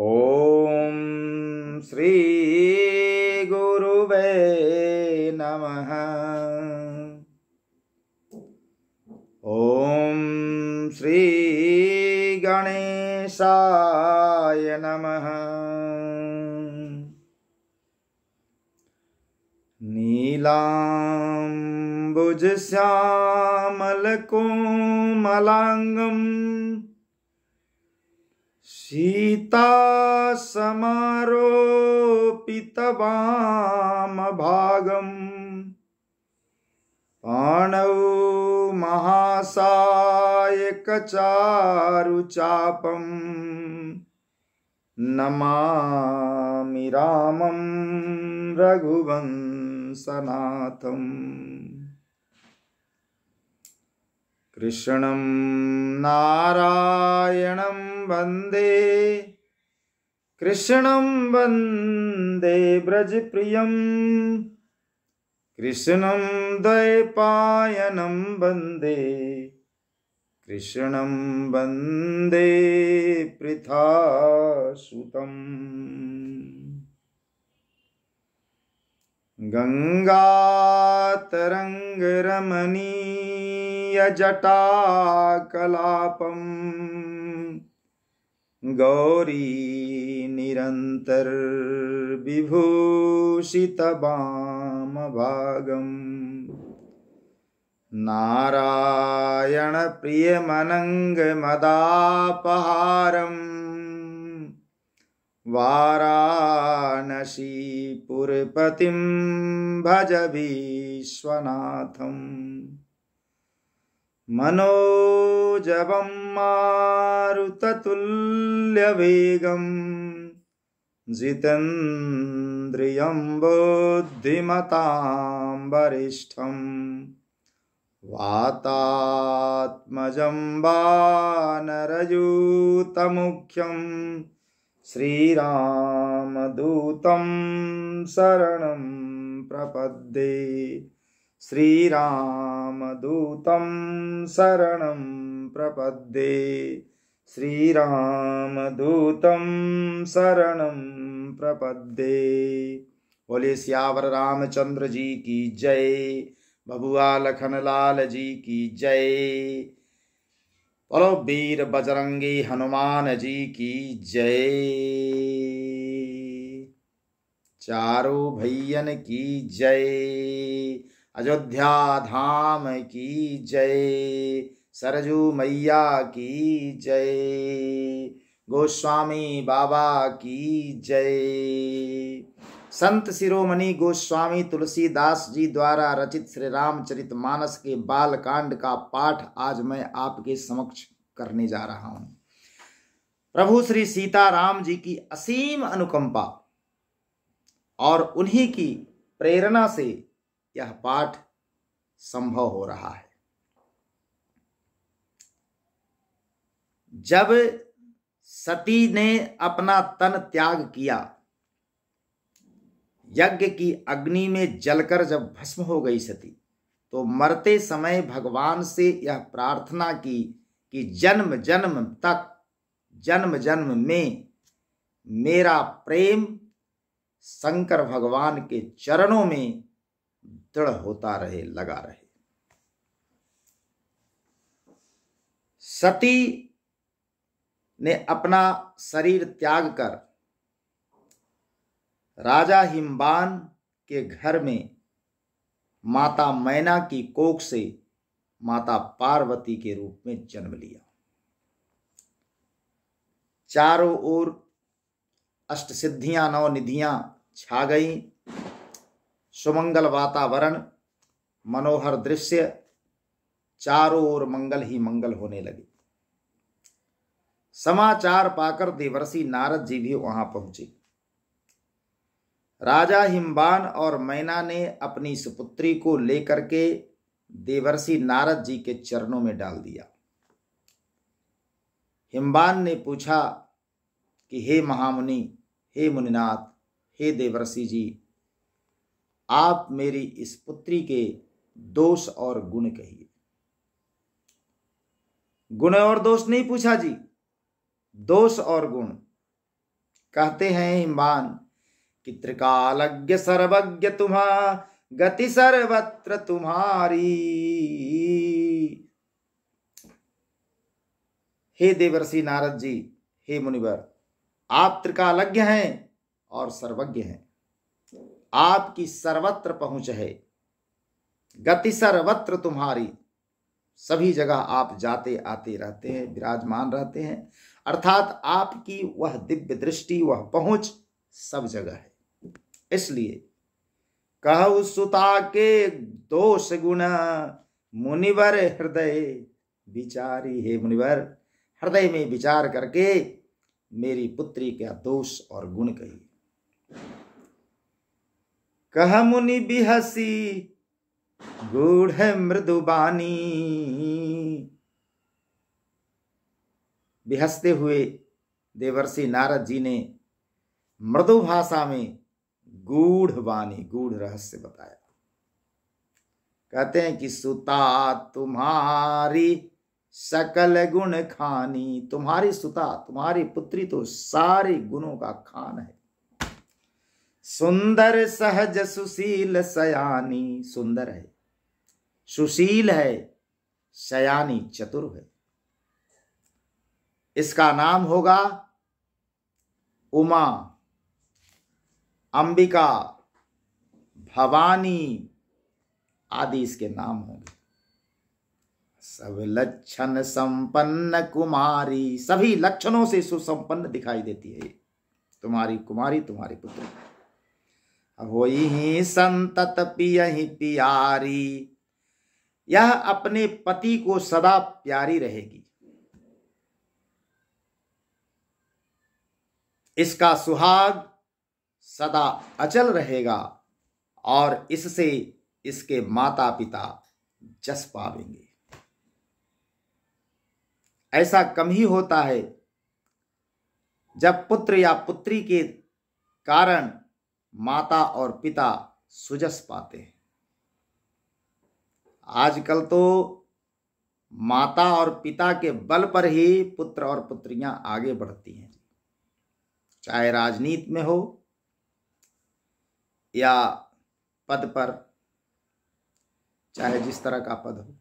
ॐ श्रीगुरुवे नमः ॐ श्रीगणेशाय नमः नीलाम्बुजश्यामलकोमलाङ्गम् ीतासमारोऽपि तवामभागम् पाणौ महासायकचारुचापम् नमामि रामं रघुवंशनाथम् कृष्णं नारायणं वन्दे कृष्णं वन्दे ब्रजप्रियं कृष्णं दैपायनं वन्दे कृष्णं वन्दे पृथासुतम् गङ्गातरङ्गमीयजटाकलापम् गौरीनिरन्तर्विभूषितवामभागम् नारायणप्रियमनङ्गमदापहारम् वाराणसीपुरपतिं भज मनोजवं मारुततुल्यवेगम् जितेन्द्रियं बुद्धिमतां वरिष्ठम् वातात्मजं वा श्रीरामदूतं शरणं प्रपद्ये श्रीरामदूतं शरणं प्रपद्ये श्रीरामदूतं शरणं प्रपद्ये बोले श्यावर रामचंद्र जी की जय बबुआ लखन जी की जय बोलो वीर बजरंगी हनुमान जी की जय चारों भैयन की जय अयोध्या धाम की जय सरजू मैया की जय गोस्वामी बाबा की जय संत शिरोमणि गोस्वामी तुलसीदास जी द्वारा रचित श्री रामचरित मानस के बाल कांड का पाठ आज मैं आपके समक्ष करने जा रहा हूं प्रभु श्री सीताराम जी की असीम अनुकंपा और उन्हीं की प्रेरणा से यह पाठ संभव हो रहा है जब सती ने अपना तन त्याग किया यज्ञ की अग्नि में जलकर जब भस्म हो गई सती तो मरते समय भगवान से यह प्रार्थना की कि जन्म जन्म तक जन्म जन्म में मेरा प्रेम शंकर भगवान के चरणों में दृढ़ होता रहे लगा रहे सती ने अपना शरीर त्याग कर राजा हिमबान के घर में माता मैना की कोख से माता पार्वती के रूप में जन्म लिया चारों ओर अष्ट सिद्धियां नौ निधियां छा गई सुमंगल वातावरण मनोहर दृश्य चारों ओर मंगल ही मंगल होने लगे समाचार पाकर देवर्षि नारद जी भी वहां पहुंचे राजा हिमबान और मैना ने अपनी सुपुत्री को लेकर के देवर्षि नारद जी के चरणों में डाल दिया हिमबान ने पूछा कि हे महामुनि हे मुनिनाथ हे देवर्षि जी आप मेरी इस पुत्री के दोष और गुण कहिए गुण और दोष नहीं पूछा जी दोष और गुण कहते हैं हिमबान पितृकालज्ञ त्रिकालज्ञ सर्वज्ञ तुम्हा गति सर्वत्र तुम्हारी हे देवर्षि नारद जी हे मुनिवर आप त्रिकालज्ञ हैं और सर्वज्ञ हैं आपकी सर्वत्र पहुंच है गति सर्वत्र तुम्हारी सभी जगह आप जाते आते रहते हैं विराजमान रहते हैं अर्थात आपकी वह दिव्य दृष्टि वह पहुंच सब जगह है इसलिए कहु सुता के दोष गुण मुनिवर हृदय विचारी हे मुनिवर हृदय में विचार करके मेरी पुत्री क्या दोष और गुण कही कह मुनि बिहसी मृदु बानी बिहसते हुए देवर्षि नारद जी ने मृदु भाषा में गूढ़ वाणी गूढ़ रहस्य बताया कहते हैं कि सुता तुम्हारी सकल गुण खानी तुम्हारी सुता तुम्हारी पुत्री तो सारे गुणों का खान है सुंदर सहज सुशील सयानी सुंदर है सुशील है सयानी चतुर है इसका नाम होगा उमा अंबिका भवानी आदि इसके नाम होंगे सब लक्षण संपन्न कुमारी सभी लक्षणों से सुसंपन्न दिखाई देती है तुम्हारी कुमारी तुम्हारे पुत्र हो ही संतत पियही प्यारी यह अपने पति को सदा प्यारी रहेगी इसका सुहाग सदा अचल रहेगा और इससे इसके माता पिता जस पावेंगे ऐसा कम ही होता है जब पुत्र या पुत्री के कारण माता और पिता सुजस पाते हैं आजकल तो माता और पिता के बल पर ही पुत्र और पुत्रियां आगे बढ़ती हैं चाहे राजनीति में हो या पद पर चाहे जिस तरह का पद हो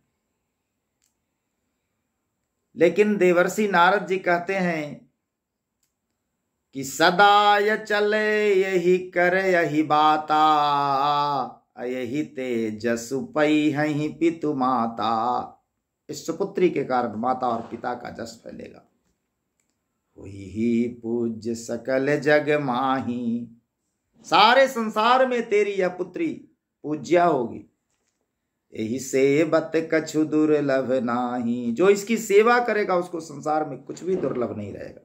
लेकिन देवर्षि नारद जी कहते हैं कि सदा य चले यही करे यही बाता यही तेजसु पई हही पितु माता इस सुपुत्री के कारण माता और पिता का जस फैलेगा ही पूज्य सकल जग माही सारे संसार में तेरी यह पुत्री पूज्या होगी यही सेवत कछु दुर्लभ नाही जो इसकी सेवा करेगा उसको संसार में कुछ भी दुर्लभ नहीं रहेगा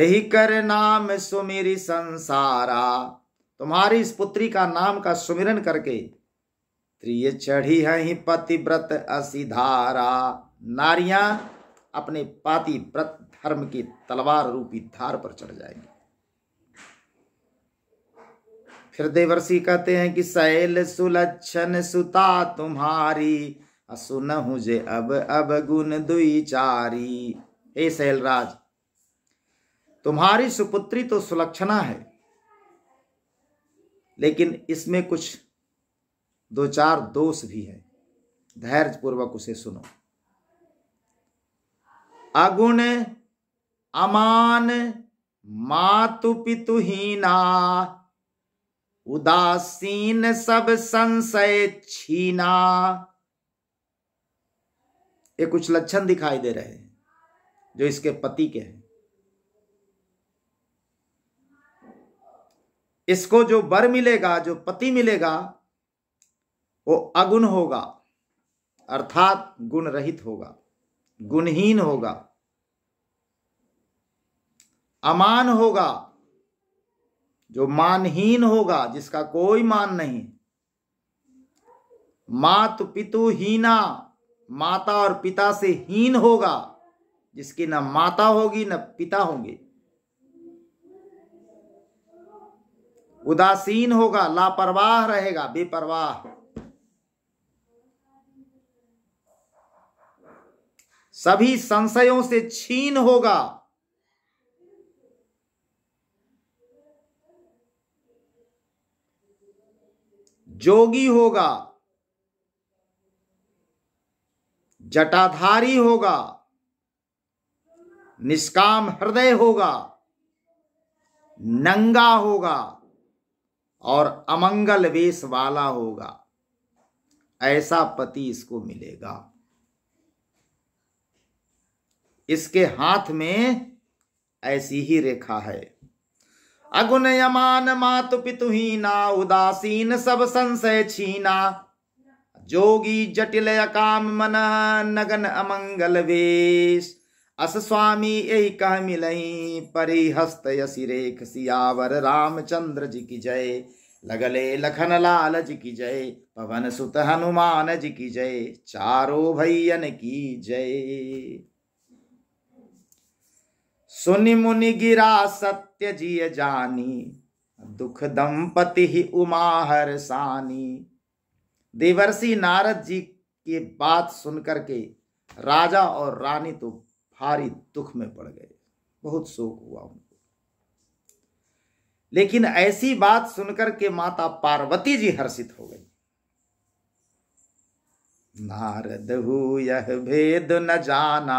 यही कर नाम सुमिरी संसारा तुम्हारी इस पुत्री का नाम का सुमिरन करके त्रिय चढ़ी है पतिव्रत असिधारा नारियां अपने पाति व्रत धर्म की तलवार रूपी धार पर चढ़ जाएंगी वर्षी कहते हैं कि सैल सुलक्षण सुता तुम्हारी सुन जे अब अब गुण दुई चारी हे शैलराज तुम्हारी सुपुत्री तो सुलक्षणा है लेकिन इसमें कुछ दो चार दोष भी है धैर्य पूर्वक उसे सुनो अगुण अमान मातु पितुहीना उदासीन सब संशय छीना ये कुछ लक्षण दिखाई दे रहे हैं जो इसके पति के हैं इसको जो बर मिलेगा जो पति मिलेगा वो अगुण होगा अर्थात गुण रहित होगा गुणहीन होगा अमान होगा जो मानहीन होगा जिसका कोई मान नहीं मात पितु हीना माता और पिता से हीन होगा जिसकी न माता होगी न पिता होंगे उदासीन होगा लापरवाह रहेगा बेपरवाह सभी संशयों से छीन होगा जोगी होगा जटाधारी होगा निष्काम हृदय होगा नंगा होगा और अमंगल वेश वाला होगा ऐसा पति इसको मिलेगा इसके हाथ में ऐसी ही रेखा है अगुन यमान मातु पितु हीना उदासीन सब संशय छीना जोगी जटिल अकाम मन नगन अमंगल वेश अस स्वामी यही कह मिलही परिहस्त यशिरेख सियावर रामचंद्र जी की जय लगले लखन लाल जी की जय पवन सुत हनुमान जी की जय चारो भैयन की जय सुनि मुनि गिरा सत सत्य जिय जानी दुख दंपति ही उमा हर सानी देवर्षि नारद जी की बात सुनकर के राजा और रानी तो भारी दुख में पड़ गए बहुत शोक हुआ उनको लेकिन ऐसी बात सुनकर के माता पार्वती जी हर्षित हो गई नारद हु यह भेद न जाना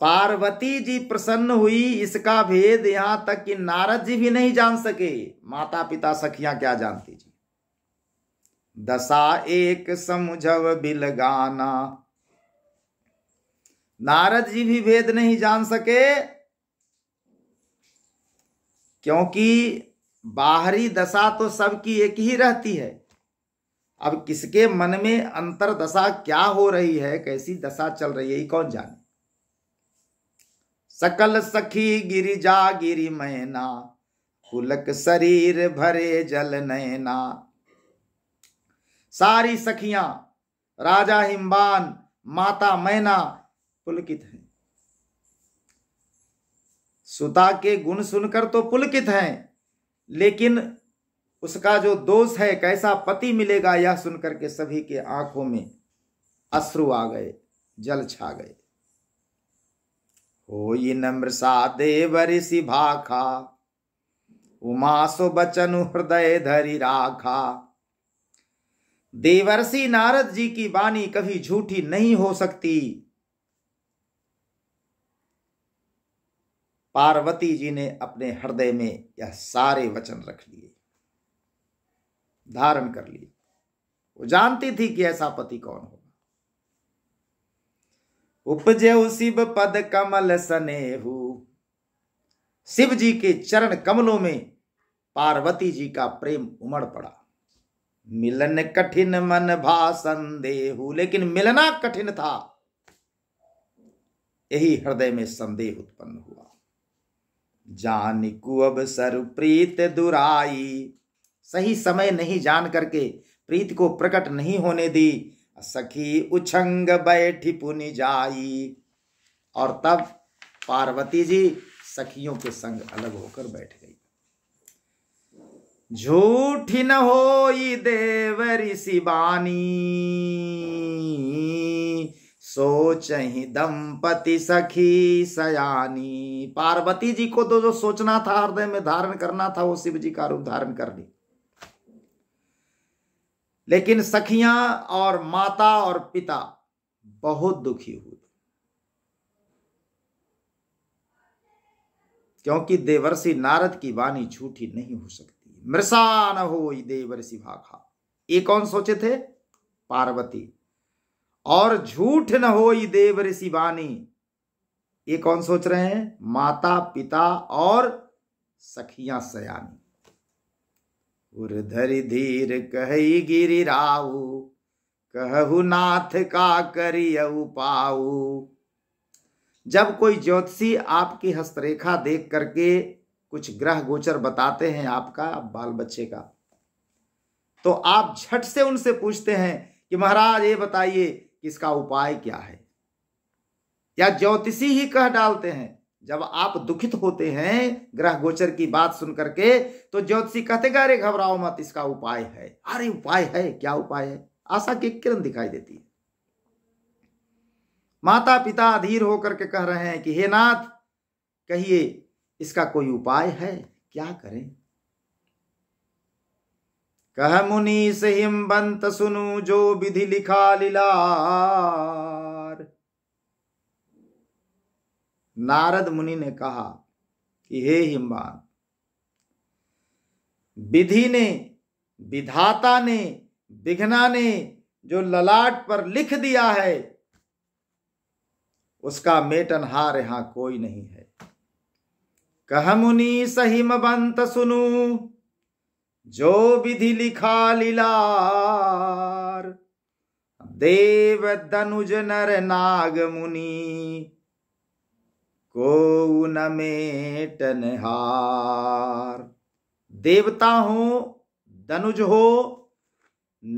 पार्वती जी प्रसन्न हुई इसका भेद यहां तक कि नारद जी भी नहीं जान सके माता पिता सखियां क्या जानती जी दशा एक समुझव बिलगाना नारद जी भी भेद नहीं जान सके क्योंकि बाहरी दशा तो सबकी एक ही रहती है अब किसके मन में अंतर दशा क्या हो रही है कैसी दशा चल रही है ये कौन जाने सकल सखी गिरिजा गिरि मैना पुलक शरीर भरे जल नैना सारी सखिया राजा हिम्बान माता मैना पुलकित हैं सुता के गुण सुनकर तो पुलकित हैं लेकिन उसका जो दोष है कैसा पति मिलेगा यह सुनकर के सभी के आंखों में अश्रु आ गए जल छा गए होई नम्र देव ऋषि भाखा उमासो बचन हृदय धरि राखा देवर्षि नारद जी की वाणी कभी झूठी नहीं हो सकती पार्वती जी ने अपने हृदय में यह सारे वचन रख लिए धारण कर लिए वो जानती थी कि ऐसा पति कौन हो उपजे शिव पद कमल सनेहू शिव जी के चरण कमलों में पार्वती जी का प्रेम उमड़ पड़ा मिलन कठिन मन भाषण संदेह लेकिन मिलना कठिन था यही हृदय में संदेह उत्पन्न हुआ जान अब सर प्रीत दुराई सही समय नहीं जान करके प्रीत को प्रकट नहीं होने दी सखी उछंग बैठी पुनि जाई और तब पार्वती जी सखियों के संग अलग होकर बैठ गई झूठी न हो देवरी शिवानी सोच ही दंपति सखी सयानी पार्वती जी को तो जो सोचना था हृदय में धारण करना था वो शिव जी का रूप धारण कर ली लेकिन सखियां और माता और पिता बहुत दुखी हुए क्योंकि देवर्षि नारद की वाणी झूठी नहीं हो सकती मृषा न हो देवर्षि भाखा ये कौन सोचे थे पार्वती और झूठ न हो देव ऋषि वाणी ये कौन सोच रहे हैं माता पिता और सखियां सयानी उर्धर धीर कही गिरिराऊ कहु नाथ का करियऊ पाऊ जब कोई ज्योतिषी आपकी हस्तरेखा देख करके कुछ ग्रह गोचर बताते हैं आपका बाल बच्चे का तो आप झट से उनसे पूछते हैं कि महाराज ये बताइए कि इसका उपाय क्या है या ज्योतिषी ही कह डालते हैं जब आप दुखित होते हैं ग्रह गोचर की बात सुन करके तो ज्योतिषी कहते अरे घबराओ मत इसका उपाय है अरे उपाय है क्या उपाय है आशा की किरण दिखाई देती है माता पिता अधीर होकर के कह रहे हैं कि हे नाथ कहिए इसका कोई उपाय है क्या करें कह मुनि से हिमबंत सुनू जो विधि लिखा लीला नारद मुनि ने कहा कि हे हिमवान विधि ने विधाता ने विघ्ना ने जो ललाट पर लिख दिया है उसका मेटनहार यहां कोई नहीं है कह मुनि सहिम बंत सुनु जो विधि लिखा लीला देव दनुज नर नाग मुनि को न मेटन हार देवता हो दनुज हो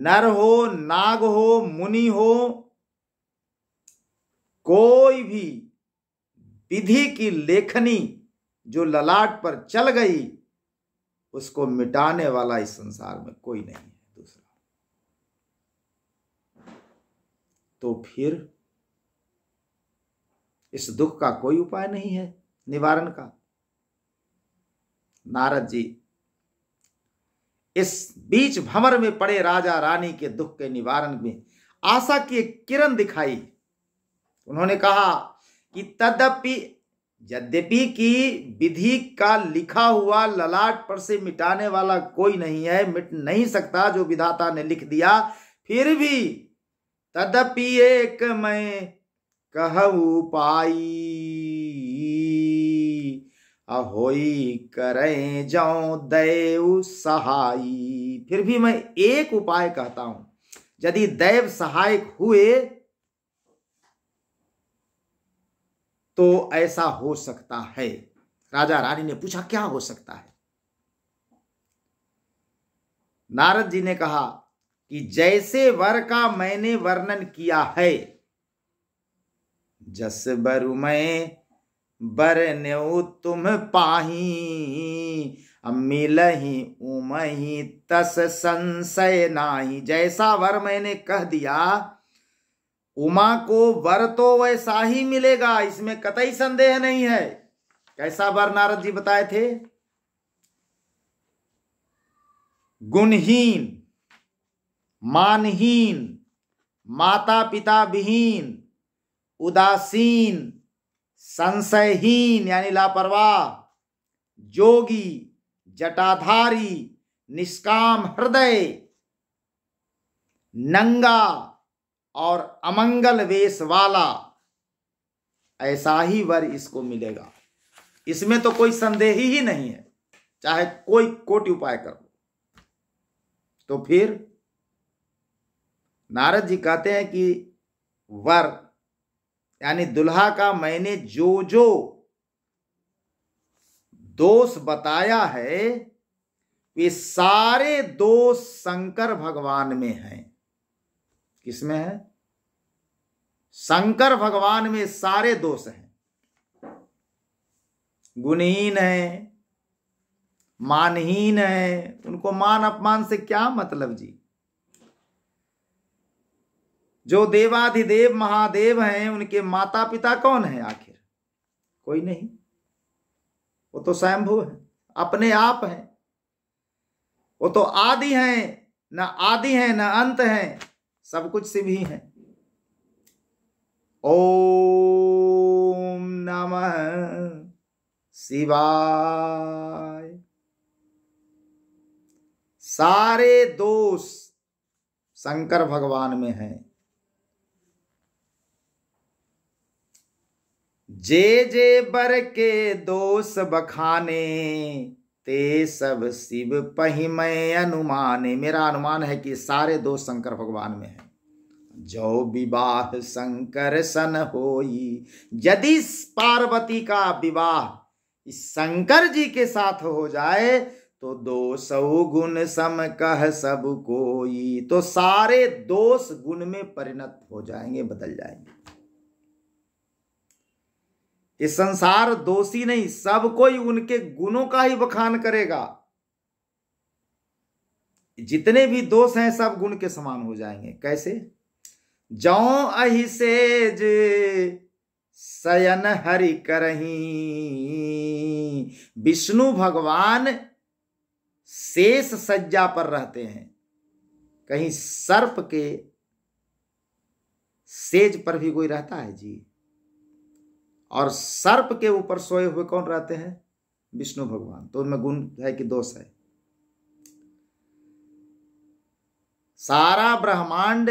नर हो नाग हो मुनि हो कोई भी विधि की लेखनी जो ललाट पर चल गई उसको मिटाने वाला इस संसार में कोई नहीं है दूसरा तो फिर इस दुख का कोई उपाय नहीं है निवारण का नारद जी इस बीच भंवर में पड़े राजा रानी के दुख के निवारण में आशा की एक किरण दिखाई उन्होंने कहा कि तदपि यद्यपि की विधि का लिखा हुआ ललाट पर से मिटाने वाला कोई नहीं है मिट नहीं सकता जो विधाता ने लिख दिया फिर भी तदपि एक मैं कह पाई अहोई करें जो दैव सहाय फिर भी मैं एक उपाय कहता हूं यदि दैव सहायक हुए तो ऐसा हो सकता है राजा रानी ने पूछा क्या हो सकता है नारद जी ने कहा कि जैसे वर का मैंने वर्णन किया है जस बरु मैं ने तुम पाही अम्मी लही उमही तस संशय नाही जैसा वर मैंने कह दिया उमा को वर तो वैसा ही मिलेगा इसमें कतई संदेह नहीं है कैसा वर नारद जी बताए थे गुणहीन मानहीन माता पिता विहीन उदासीन संशयहीन यानी लापरवाह जोगी जटाधारी निष्काम हृदय नंगा और अमंगल वेश वाला ऐसा ही वर इसको मिलेगा इसमें तो कोई संदेह ही नहीं है चाहे कोई कोटि उपाय कर लो तो फिर नारद जी कहते हैं कि वर यानी दुल्हा का मैंने जो जो दोष बताया है वे सारे दोष शंकर भगवान में हैं किसमें है शंकर भगवान में सारे दोष हैं गुणहीन है मानहीन है उनको मान अपमान से क्या मतलब जी जो देवाधिदेव महादेव हैं उनके माता पिता कौन है आखिर कोई नहीं वो तो स्वयंभू है अपने आप हैं वो तो आदि हैं न आदि हैं न अंत हैं सब कुछ से भी हैं ओम नमः शिवाय सारे दोष शंकर भगवान में हैं जे जे बर के दोष बखाने ते सब शिव पही मैं अनुमाने मेरा अनुमान है कि सारे दोष शंकर भगवान में है जो विवाह शंकर सन होई यदि पार्वती का विवाह शंकर जी के साथ हो जाए तो दो सौ गुण सम कह सब कोई तो सारे दोष गुण में परिणत हो जाएंगे बदल जाएंगे ये संसार दोषी नहीं सब कोई उनके गुणों का ही बखान करेगा जितने भी दोष हैं सब गुण के समान हो जाएंगे कैसे जौ अहिसेज सयन हरि करही विष्णु भगवान शेष सज्जा पर रहते हैं कहीं सर्प के सेज पर भी कोई रहता है जी और सर्प के ऊपर सोए हुए कौन रहते हैं विष्णु भगवान तो उनमें गुण है कि दोष है सारा ब्रह्मांड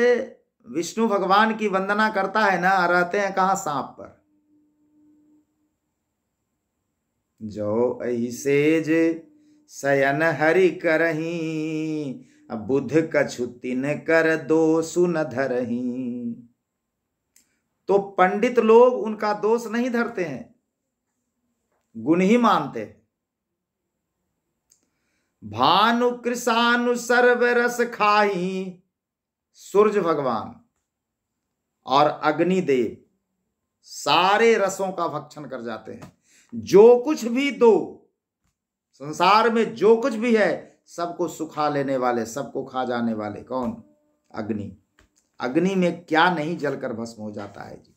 विष्णु भगवान की वंदना करता है ना रहते हैं कहा सांप पर जो ऐसेज शयन हरि करही बुध कछु तिन कर दो सुन धरही तो पंडित लोग उनका दोष नहीं धरते हैं गुण ही मानते हैं भानु कृषानु सर्व रस खाई सूर्य भगवान और अग्निदेव सारे रसों का भक्षण कर जाते हैं जो कुछ भी दो संसार में जो कुछ भी है सबको सुखा लेने वाले सबको खा जाने वाले कौन अग्नि अग्नि में क्या नहीं जलकर भस्म हो जाता है जी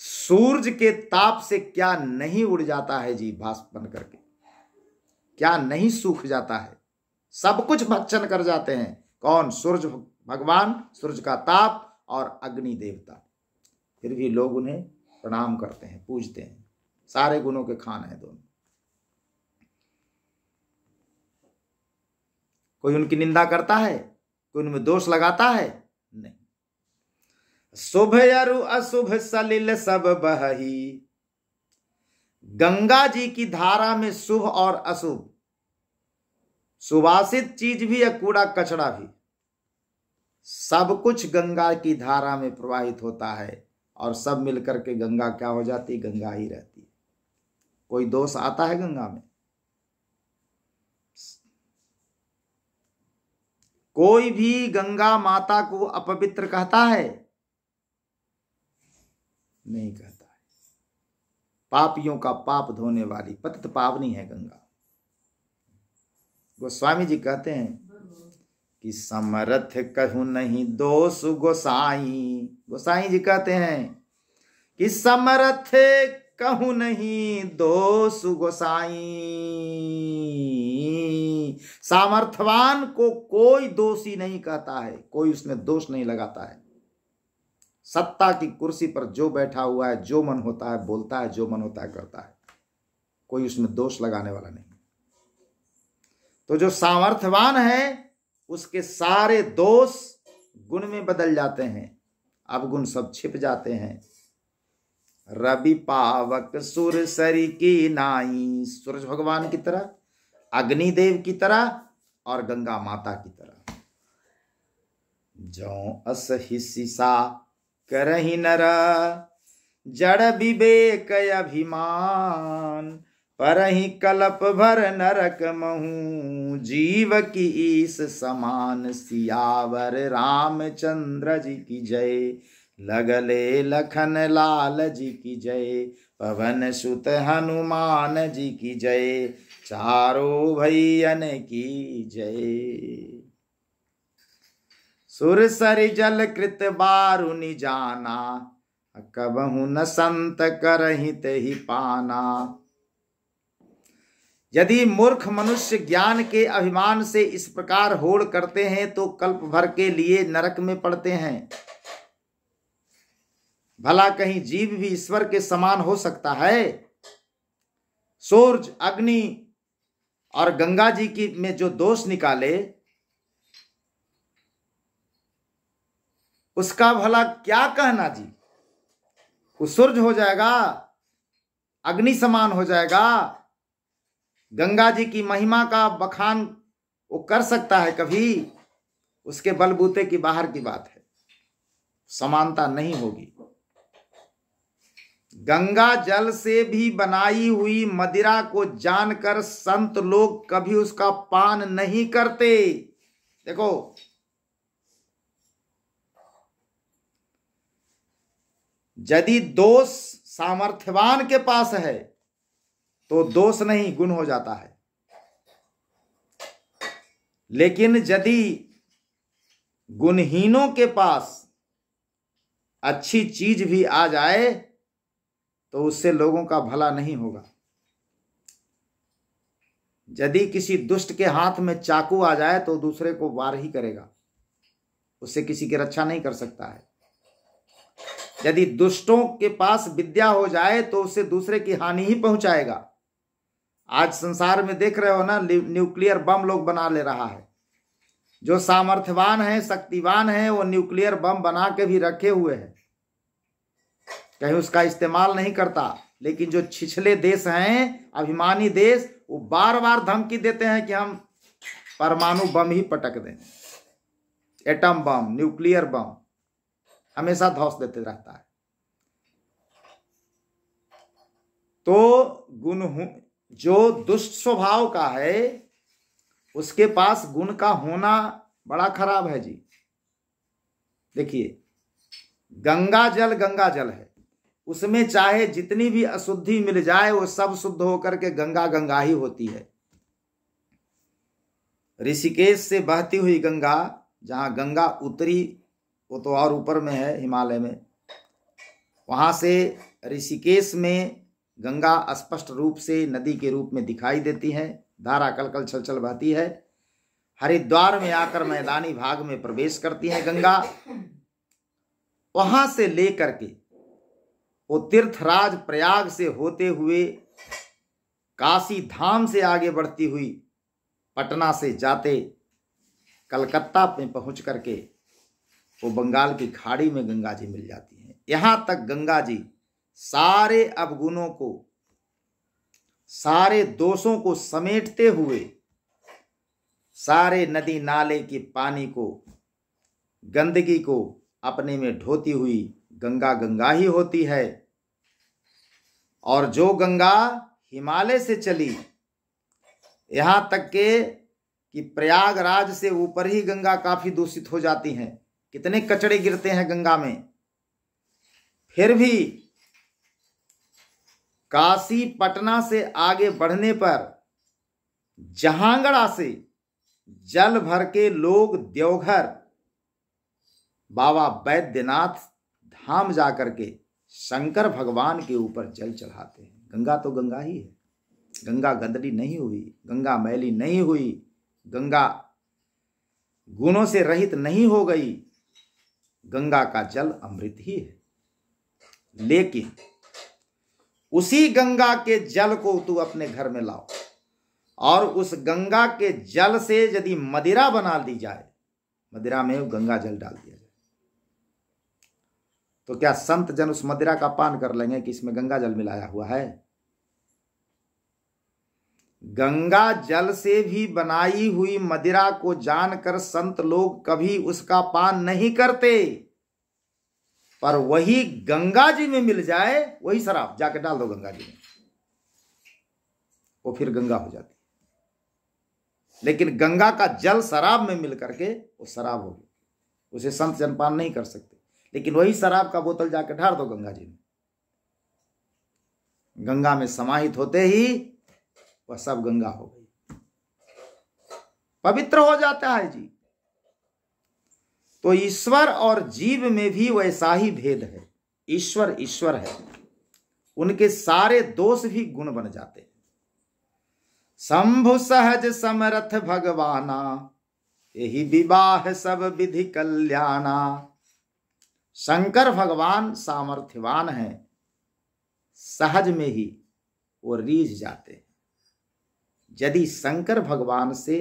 सूरज के ताप से क्या नहीं उड़ जाता है जी भाष बन करके क्या नहीं सूख जाता है सब कुछ भक्षण कर जाते हैं कौन सूरज भगवान सूरज का ताप और अग्नि देवता फिर भी लोग उन्हें प्रणाम करते हैं पूजते हैं सारे गुणों के खान है दोनों कोई उनकी निंदा करता है कोई उनमें दोष लगाता है शुभ अरु अशुभ सलिल सब बही गंगा जी की धारा में शुभ और अशुभ सुवासित चीज भी या कूड़ा कचड़ा भी सब कुछ गंगा की धारा में प्रवाहित होता है और सब मिलकर के गंगा क्या हो जाती गंगा ही रहती है कोई दोष आता है गंगा में कोई भी गंगा माता को अपवित्र कहता है नहीं कहता है पापियों का पाप धोने वाली पतित पावनी है गंगा गोस्वामी जी कहते हैं कि समर्थ कहू नहीं दोष गोसाई गोसाई जी कहते हैं कि समर्थ कहू नहीं दोष गोसाई सामर्थवान को कोई दोषी नहीं कहता है कोई उसमें दोष नहीं लगाता है सत्ता की कुर्सी पर जो बैठा हुआ है जो मन होता है बोलता है जो मन होता है करता है कोई उसमें दोष लगाने वाला नहीं तो जो सामर्थ्यवान है उसके सारे दोष गुण में बदल जाते हैं अब गुण सब छिप जाते हैं रवि पावक सुर सरी की नाई सूरज भगवान की तरह अग्निदेव की तरह और गंगा माता की तरह जो असहिसा करही नरा जड़ विवेक अभिमान पर ही कलप भर नरक महू जीव की ईस समान सियावर रामचंद्र जी की जय लगले लखन लाल जी की जय पवन सुत हनुमान जी की जय चारो भैयन की जय सुर सर जल कृत बारुनि जाना कबहू न संत ते ही पाना यदि मूर्ख मनुष्य ज्ञान के अभिमान से इस प्रकार होड़ करते हैं तो कल्प भर के लिए नरक में पड़ते हैं भला कहीं जीव भी ईश्वर के समान हो सकता है सूर्य अग्नि और गंगा जी की में जो दोष निकाले उसका भला क्या कहना जी वो सूर्य हो जाएगा अग्नि समान हो जाएगा गंगा जी की महिमा का बखान वो कर सकता है कभी उसके बलबूते की बाहर की बात है समानता नहीं होगी गंगा जल से भी बनाई हुई मदिरा को जानकर संत लोग कभी उसका पान नहीं करते देखो यदि दोष सामर्थ्यवान के पास है तो दोष नहीं गुण हो जाता है लेकिन यदि गुणहीनों के पास अच्छी चीज भी आ जाए तो उससे लोगों का भला नहीं होगा यदि किसी दुष्ट के हाथ में चाकू आ जाए तो दूसरे को वार ही करेगा उससे किसी की रक्षा नहीं कर सकता है यदि दुष्टों के पास विद्या हो जाए तो उससे दूसरे की हानि ही पहुंचाएगा आज संसार में देख रहे हो ना न्यूक्लियर बम लोग बना ले रहा है जो सामर्थ्यवान है शक्तिवान है वो न्यूक्लियर बम बना के भी रखे हुए हैं कहीं उसका इस्तेमाल नहीं करता लेकिन जो छिछले देश हैं अभिमानी देश वो बार बार धमकी देते हैं कि हम परमाणु बम ही पटक दें एटम बम न्यूक्लियर बम हमेशा धौस देते रहता है तो गुण जो दुष्ट स्वभाव का है उसके पास गुण का होना बड़ा खराब है जी देखिए गंगा जल गंगा जल है उसमें चाहे जितनी भी अशुद्धि मिल जाए वो सब शुद्ध होकर के गंगा गंगा ही होती है ऋषिकेश से बहती हुई गंगा जहां गंगा उतरी वो तो और ऊपर में है हिमालय में वहाँ से ऋषिकेश में गंगा स्पष्ट रूप से नदी के रूप में दिखाई देती है धारा कलकल छल बहती है हरिद्वार में आकर मैदानी भाग में प्रवेश करती है गंगा वहाँ से लेकर के वो तीर्थराज प्रयाग से होते हुए काशी धाम से आगे बढ़ती हुई पटना से जाते कलकत्ता में पहुंच करके वो बंगाल की खाड़ी में गंगा जी मिल जाती हैं यहाँ तक गंगा जी सारे अवगुणों को सारे दोषों को समेटते हुए सारे नदी नाले के पानी को गंदगी को अपने में ढोती हुई गंगा गंगा ही होती है और जो गंगा हिमालय से चली यहाँ तक के कि प्रयागराज से ऊपर ही गंगा काफ़ी दूषित हो जाती हैं कितने कचड़े गिरते हैं गंगा में फिर भी काशी पटना से आगे बढ़ने पर जहांगड़ा से जल भर के लोग देवघर बाबा बैद्यनाथ धाम जाकर के शंकर भगवान के ऊपर जल चढ़ाते हैं गंगा तो गंगा ही है गंगा गंदली नहीं हुई गंगा मैली नहीं हुई गंगा गुणों से रहित नहीं हो गई गंगा का जल अमृत ही है लेकिन उसी गंगा के जल को तू अपने घर में लाओ और उस गंगा के जल से यदि मदिरा बना दी जाए मदिरा में गंगा जल डाल दिया जाए तो क्या संत जन उस मदिरा का पान कर लेंगे कि इसमें गंगा जल मिलाया हुआ है गंगा जल से भी बनाई हुई मदिरा को जानकर संत लोग कभी उसका पान नहीं करते पर वही गंगा जी में मिल जाए वही शराब जाके डाल दो गंगा जी में वो फिर गंगा हो जाती लेकिन गंगा का जल शराब में मिल करके वो शराब हो गई उसे संत जनपान पान नहीं कर सकते लेकिन वही शराब का बोतल जाके ढार दो गंगा जी में गंगा में समाहित होते ही वह सब गंगा हो गई पवित्र हो जाता है जी तो ईश्वर और जीव में भी वैसा ही भेद है ईश्वर ईश्वर है उनके सारे दोष भी गुण बन जाते हैं शंभु सहज समरथ भगवाना यही विवाह सब विधि कल्याणा शंकर भगवान सामर्थ्यवान हैं सहज में ही वो रीझ जाते हैं यदि शंकर भगवान से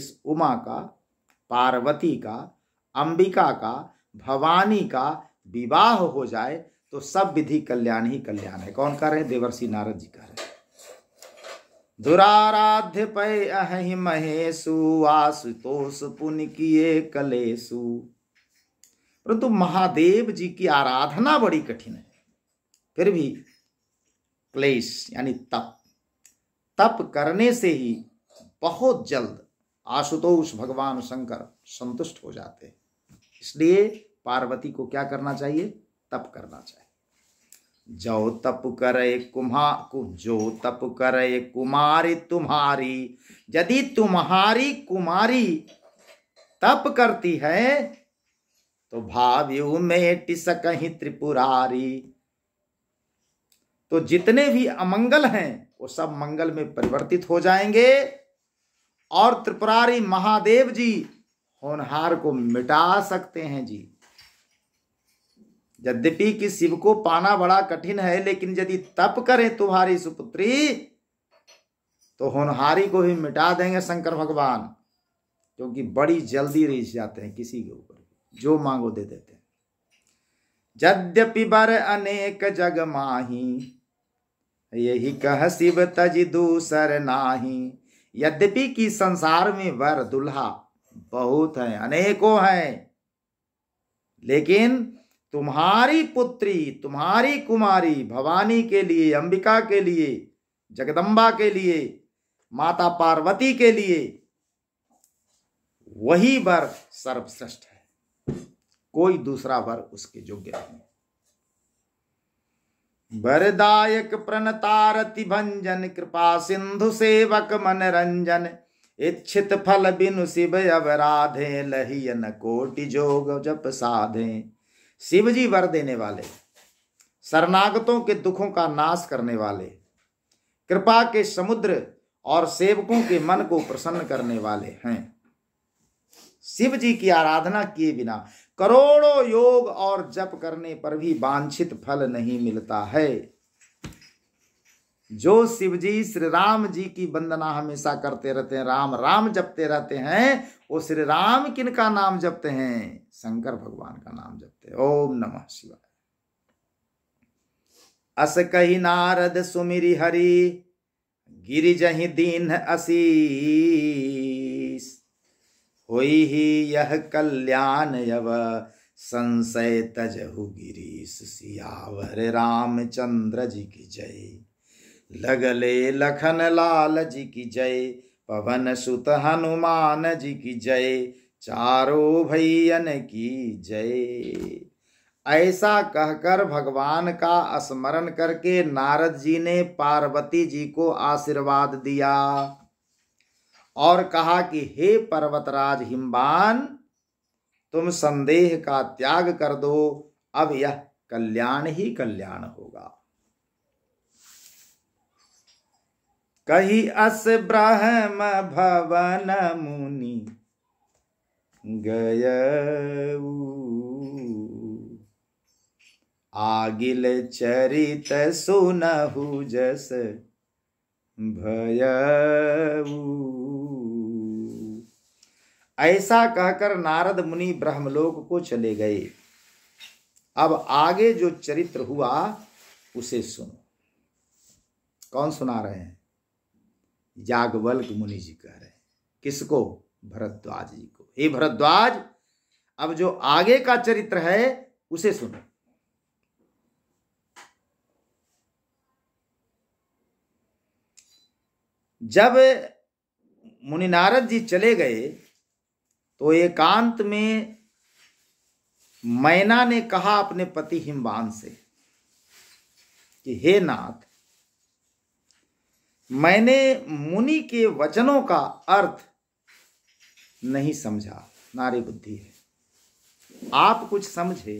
इस उमा का पार्वती का अंबिका का भवानी का विवाह हो जाए तो सब विधि कल्याण ही कल्याण है कौन कह रहे हैं देवर्षि नारद जी कह रहे हैं दुराराध्य पय अहि महेशु आशुतोष पुण्य किए कलेशु परंतु महादेव जी की आराधना बड़ी कठिन है फिर भी क्लेश यानी तप तप करने से ही बहुत जल्द आशुतोष भगवान शंकर संतुष्ट हो जाते हैं इसलिए पार्वती को क्या करना चाहिए तप करना चाहिए जो तप करे कुमार जो तप करे कुमारी तुम्हारी यदि तुम्हारी कुमारी तप करती है तो भाव्यु में टिसक ही त्रिपुरारी तो जितने भी अमंगल हैं वो सब मंगल में परिवर्तित हो जाएंगे और त्रिपुरारी महादेव जी होनहार को मिटा सकते हैं जी यद्यपि कि शिव को पाना बड़ा कठिन है लेकिन यदि तप करें तुम्हारी सुपुत्री तो होनहारी को ही मिटा देंगे शंकर भगवान क्योंकि बड़ी जल्दी रिस जाते हैं किसी के ऊपर जो मांगो दे देते हैं यद्यपि बर अनेक जग माही यही कह शिव तज दूसर नाही यद्यपि कि संसार में वर दुल्हा बहुत है अनेकों हैं लेकिन तुम्हारी पुत्री तुम्हारी कुमारी भवानी के लिए अंबिका के लिए जगदम्बा के लिए माता पार्वती के लिए वही वर सर्वश्रेष्ठ है कोई दूसरा वर उसके योग्य नहीं वरदायक प्रणतारति भंजन कृपा सिंधु सेवक मनरंजन इच्छित फल बिनु शिव अवराधे लहियन कोटि जोग जप साधे शिव जी वर देने वाले शरणागतों के दुखों का नाश करने वाले कृपा के समुद्र और सेवकों के मन को प्रसन्न करने वाले हैं शिव जी की आराधना किए बिना करोड़ों योग और जप करने पर भी वांछित फल नहीं मिलता है जो शिवजी श्री राम जी की वंदना हमेशा करते रहते हैं राम राम जपते रहते हैं वो श्री राम किन का नाम जपते हैं शंकर भगवान का नाम जपते हैं ओम नमः शिवाय अस कही नारद सुमिरी हरि गिरिजहि दीन असीस हो ही यह कल्याण यव संशय तजहु गिरीश सियावर रामचंद्र जी की जय लगले लखन लाल जी की जय पवन सुत हनुमान जी की जय चारो भैयन की जय ऐसा कहकर भगवान का स्मरण करके नारद जी ने पार्वती जी को आशीर्वाद दिया और कहा कि हे पर्वतराज हिमबान तुम संदेह का त्याग कर दो अब यह कल्याण ही कल्याण होगा कही अस ब्रह्म भवन मुनि गय आगिल चरित सुनहु जस भय ऐसा कहकर नारद मुनि ब्रह्मलोक को चले गए अब आगे जो चरित्र हुआ उसे सुनो कौन सुना रहे हैं यागवल्क मुनि जी कह रहे हैं किसको भरद्वाज जी को हे भरद्वाज अब जो आगे का चरित्र है उसे सुनो जब मुनि नारद जी चले गए तो एकांत में मैना ने कहा अपने पति हिमबान से कि हे नाथ मैंने मुनि के वचनों का अर्थ नहीं समझा नारी बुद्धि है आप कुछ समझे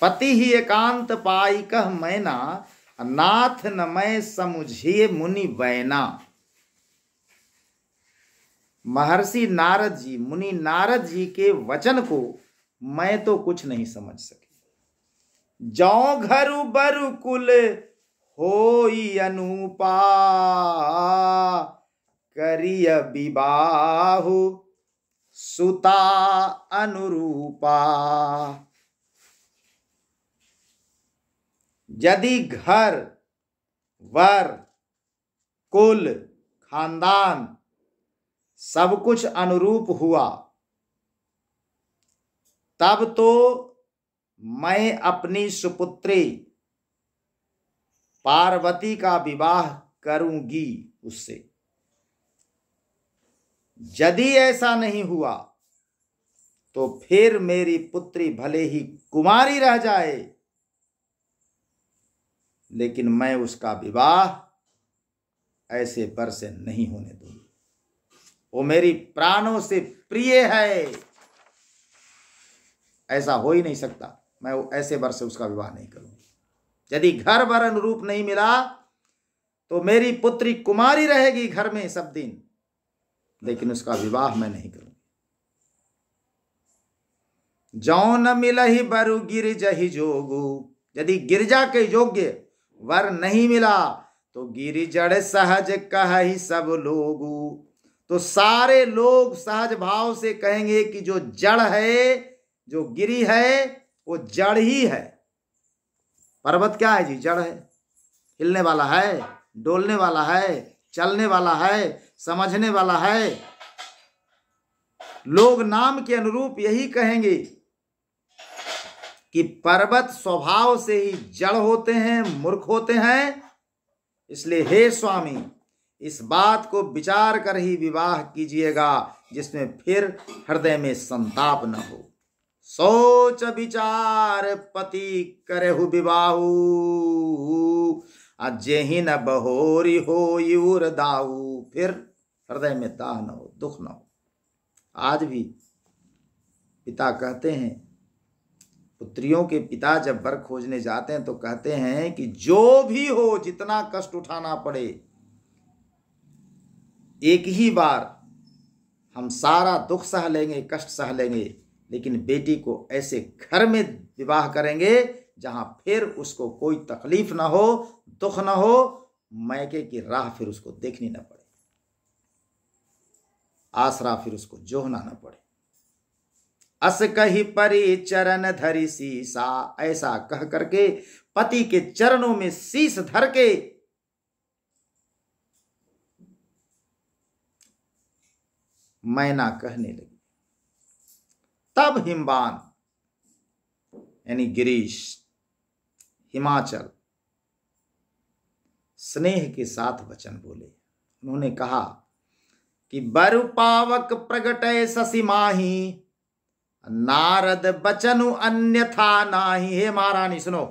पति ही एकांत पाई कह मैना नाथ नमय समुझिए मुनि बैना महर्षि नारद जी मुनि नारद जी के वचन को मैं तो कुछ नहीं समझ सकी जौ घर बरु कुल हो अनुपा करिय विवाह सुता अनुरूपा यदि घर वर कुल खानदान सब कुछ अनुरूप हुआ तब तो मैं अपनी सुपुत्री पार्वती का विवाह करूंगी उससे यदि ऐसा नहीं हुआ तो फिर मेरी पुत्री भले ही कुमारी रह जाए लेकिन मैं उसका विवाह ऐसे पर से नहीं होने दूंगी वो मेरी प्राणों से प्रिय है ऐसा हो ही नहीं सकता मैं वो ऐसे वर से उसका विवाह नहीं करूंगी यदि घर वर अनुरूप नहीं मिला तो मेरी पुत्री कुमारी रहेगी घर में सब दिन लेकिन उसका विवाह मैं नहीं करूंगी जौ न मिल ही बरु गिर जही जोगु यदि गिरजा के योग्य वर नहीं मिला तो गिरिजड़ सहज कह ही सब लोग तो सारे लोग सहज भाव से कहेंगे कि जो जड़ है जो गिरी है वो जड़ ही है पर्वत क्या है जी जड़ है हिलने वाला है डोलने वाला है चलने वाला है समझने वाला है लोग नाम के अनुरूप यही कहेंगे कि पर्वत स्वभाव से ही जड़ होते हैं मूर्ख होते हैं इसलिए हे स्वामी इस बात को विचार कर ही विवाह कीजिएगा जिसमें फिर हृदय में संताप न हो सोच विचार पति करे हु अजे ही न बहोरी हो यूर दाऊ फिर हृदय में ताह न हो दुख न हो आज भी पिता कहते हैं पुत्रियों के पिता जब वर खोजने जाते हैं तो कहते हैं कि जो भी हो जितना कष्ट उठाना पड़े एक ही बार हम सारा दुख सह लेंगे कष्ट सह लेंगे लेकिन बेटी को ऐसे घर में विवाह करेंगे जहां फिर उसको कोई तकलीफ ना हो दुख ना हो मैके की राह फिर उसको देखनी ना पड़े आसरा फिर उसको जोहना ना पड़े अस कही परी चरण धरी सीसा ऐसा कह करके पति के चरणों में शीश धर के मैना कहने लगी तब हिमबान यानी गिरीश हिमाचल स्नेह के साथ वचन बोले उन्होंने कहा कि बरु पावक प्रगटय शशि माही नारद बचनु अन्यथा नाही हे महारानी सुनो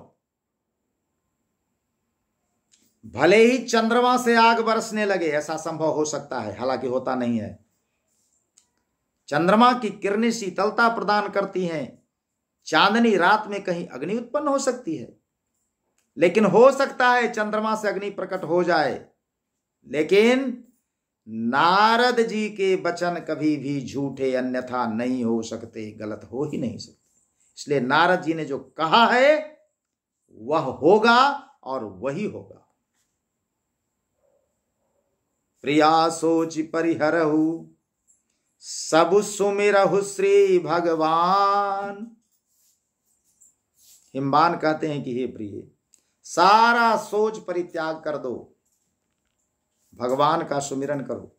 भले ही चंद्रमा से आग बरसने लगे ऐसा संभव हो सकता है हालांकि होता नहीं है चंद्रमा की किरणें शीतलता प्रदान करती हैं चांदनी रात में कहीं अग्नि उत्पन्न हो सकती है लेकिन हो सकता है चंद्रमा से अग्नि प्रकट हो जाए लेकिन नारद जी के वचन कभी भी झूठे अन्यथा नहीं हो सकते गलत हो ही नहीं सकते इसलिए नारद जी ने जो कहा है वह होगा और वही होगा प्रिया सोच परिहरहु सब सुमिरहु श्री भगवान हिम्बान कहते हैं कि हे प्रिय सारा सोच परित्याग कर दो भगवान का सुमिरन करो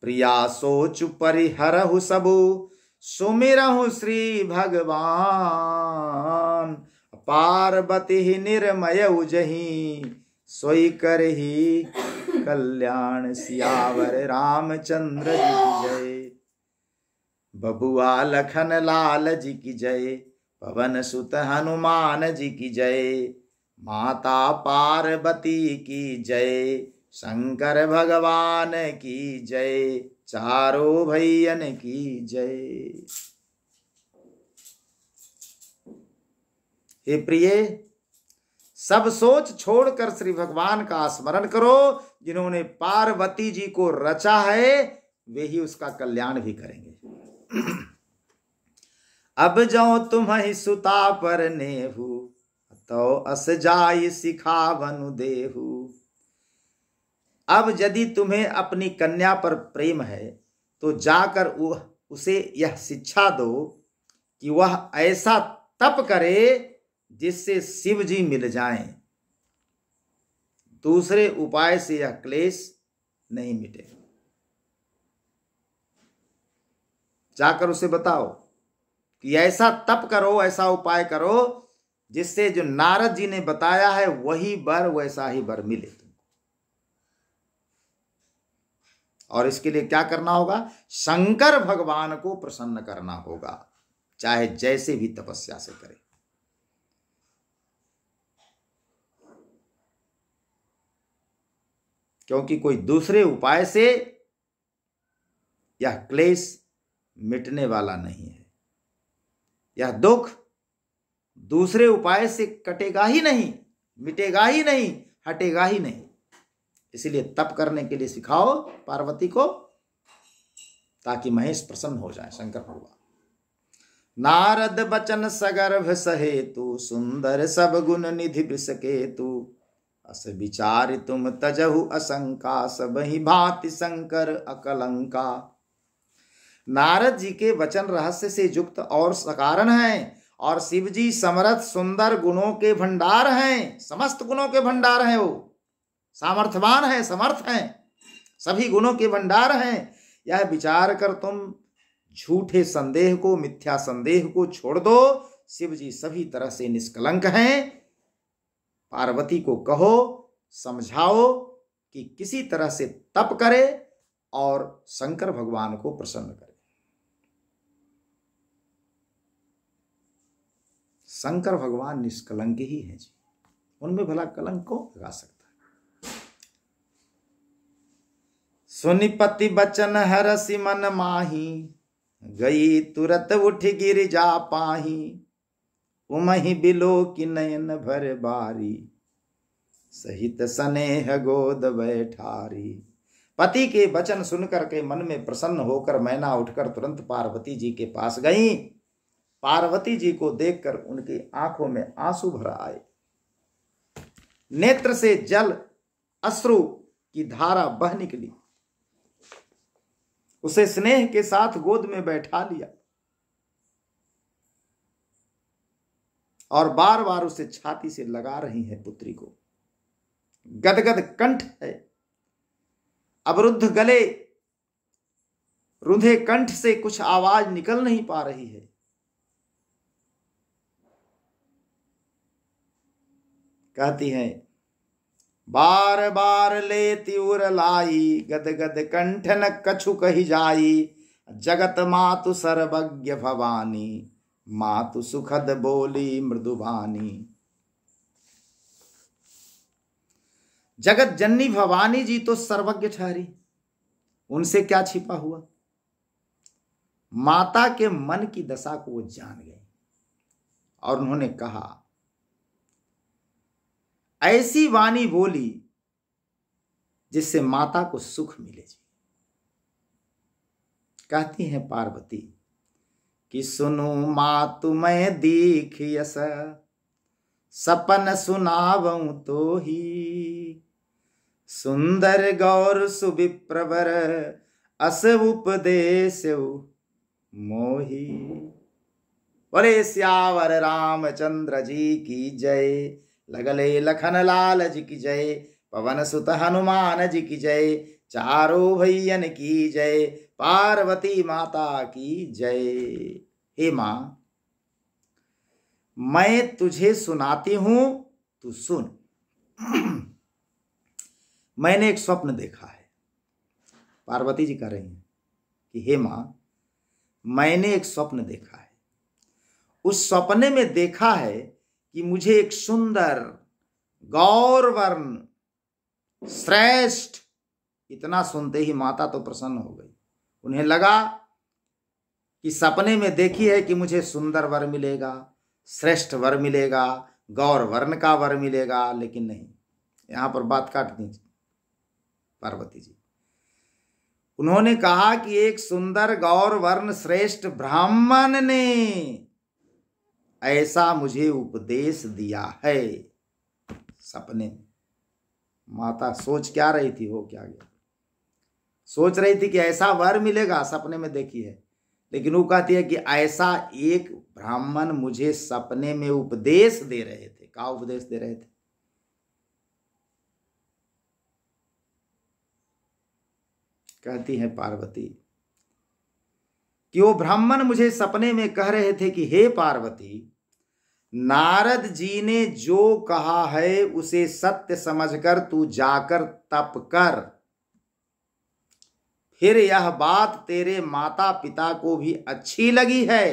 प्रिया सोच परिहरहु सबु सुमिरहु श्री भगवान पार्वती निर्मय उजही सोई कर ही कल्याण सियावर रामचंद्र जी की जय बबुआ लखन लाल जी की जय पवन सुत हनुमान जी की जय माता पार्वती की जय शंकर भगवान की जय चारो भैयन की जय हे प्रिय सब सोच छोड़कर श्री भगवान का स्मरण करो जिन्होंने पार्वती जी को रचा है वे ही उसका कल्याण भी करेंगे अब जो तुम ही सुता पर नेहू तो अस जाय सिखा बनु देहू अब यदि तुम्हें अपनी कन्या पर प्रेम है तो जाकर वह उसे यह शिक्षा दो कि वह ऐसा तप करे जिससे शिव जी मिल जाएं दूसरे उपाय से यह क्लेश नहीं मिटे जाकर उसे बताओ कि ऐसा तप करो ऐसा उपाय करो जिससे जो नारद जी ने बताया है वही बर वैसा ही बर मिले तो और इसके लिए क्या करना होगा शंकर भगवान को प्रसन्न करना होगा चाहे जैसे भी तपस्या से करें क्योंकि कोई दूसरे उपाय से यह क्लेश मिटने वाला नहीं है यह दुख दूसरे उपाय से कटेगा ही नहीं मिटेगा ही नहीं हटेगा ही नहीं इसीलिए तप करने के लिए सिखाओ पार्वती को ताकि महेश प्रसन्न हो जाए शंकर भगवान नारद बचन सगर्भ सहेतु सुंदर सब गुण निधि बिसकेतु अस विचार तुम तजहु असंका सब ही भांति शंकर अकलंका नारद जी के वचन रहस्य से युक्त और सकारण है और शिव जी समरथ सुंदर गुणों के भंडार हैं समस्त गुणों के भंडार हैं वो सामर्थवान है समर्थ हैं सभी गुणों के भंडार हैं यह विचार कर तुम झूठे संदेह को मिथ्या संदेह को छोड़ दो शिव जी सभी तरह से निष्कलंक हैं पार्वती को कहो समझाओ कि किसी तरह से तप करे और शंकर भगवान को प्रसन्न करे शंकर भगवान निष्कलंक ही है जी उनमें भला कलंक को लगा सकते सुनिपति बचन हरसि मन माही गई तुरत उठ गिर जा पाही उमहि बिलो की नयन भर बारी सहित स्नेह गोद बैठारी पति के वचन सुनकर के मन में प्रसन्न होकर मैना उठकर तुरंत पार्वती जी के पास गई पार्वती जी को देखकर उनकी आंखों में आंसू भर आए नेत्र से जल अश्रु की धारा बह निकली उसे स्नेह के साथ गोद में बैठा लिया और बार बार उसे छाती से लगा रही है पुत्री को गदगद कंठ है अवरुद्ध गले रुंधे कंठ से कुछ आवाज निकल नहीं पा रही है कहती हैं बार बार लेती उर लाई गद गद कंठन कछु कही जाई जगत मातु सर्वज्ञ भवानी मातु सुखद बोली मृदुवानी जगत जननी भवानी जी तो सर्वज्ञ ठहरी उनसे क्या छिपा हुआ माता के मन की दशा को वो जान गए और उन्होंने कहा ऐसी वाणी बोली जिससे माता को सुख मिले जी कहती हैं पार्वती कि सुनो मा तुम्हें दीख यस सपन सुनाव तो ही सुंदर गौर सुविप्रवर अस उपदेश मोही बोले श्यावर रामचंद्र जी की जय लगले लखन लाल जी की जय पवन सुत हनुमान जी की जय चारो भैयन की जय पार्वती माता की जय हे माँ मैं तुझे सुनाती हूं तू सुन मैंने एक स्वप्न देखा है पार्वती जी कह रही हैं कि हे माँ मैंने एक स्वप्न देखा है उस सपने में देखा है कि मुझे एक सुंदर गौरवर्ण श्रेष्ठ इतना सुनते ही माता तो प्रसन्न हो गई उन्हें लगा कि सपने में देखी है कि मुझे सुंदर वर मिलेगा श्रेष्ठ वर मिलेगा गौर वर्ण का वर मिलेगा लेकिन नहीं यहां पर बात काट दीजिए पार्वती जी उन्होंने कहा कि एक सुंदर गौर वर्ण श्रेष्ठ ब्राह्मण ने ऐसा मुझे उपदेश दिया है सपने माता सोच क्या रही थी हो क्या गया सोच रही थी कि ऐसा वर मिलेगा सपने में देखी है लेकिन वो कहती है कि ऐसा एक ब्राह्मण मुझे सपने में उपदेश दे रहे थे क्या उपदेश दे रहे थे कहती है पार्वती कि वो ब्राह्मण मुझे सपने में कह रहे थे कि हे पार्वती नारद जी ने जो कहा है उसे सत्य समझकर तू जाकर तप कर फिर यह बात तेरे माता पिता को भी अच्छी लगी है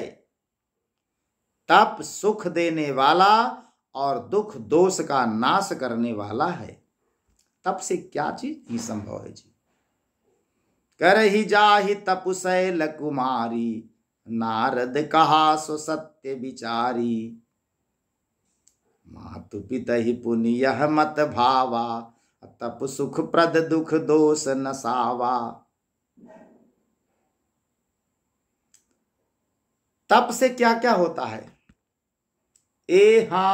तप सुख देने वाला और दुख दोष का नाश करने वाला है तप से क्या चीज ही संभव है जी कर ही जा ही तपुसैल कुमारी नारद कहा सो सत्य विचारी मातु पिता ही पुनिय मत भावा तप सुख प्रद दुख दोष नसावा तप से क्या क्या होता है ए हा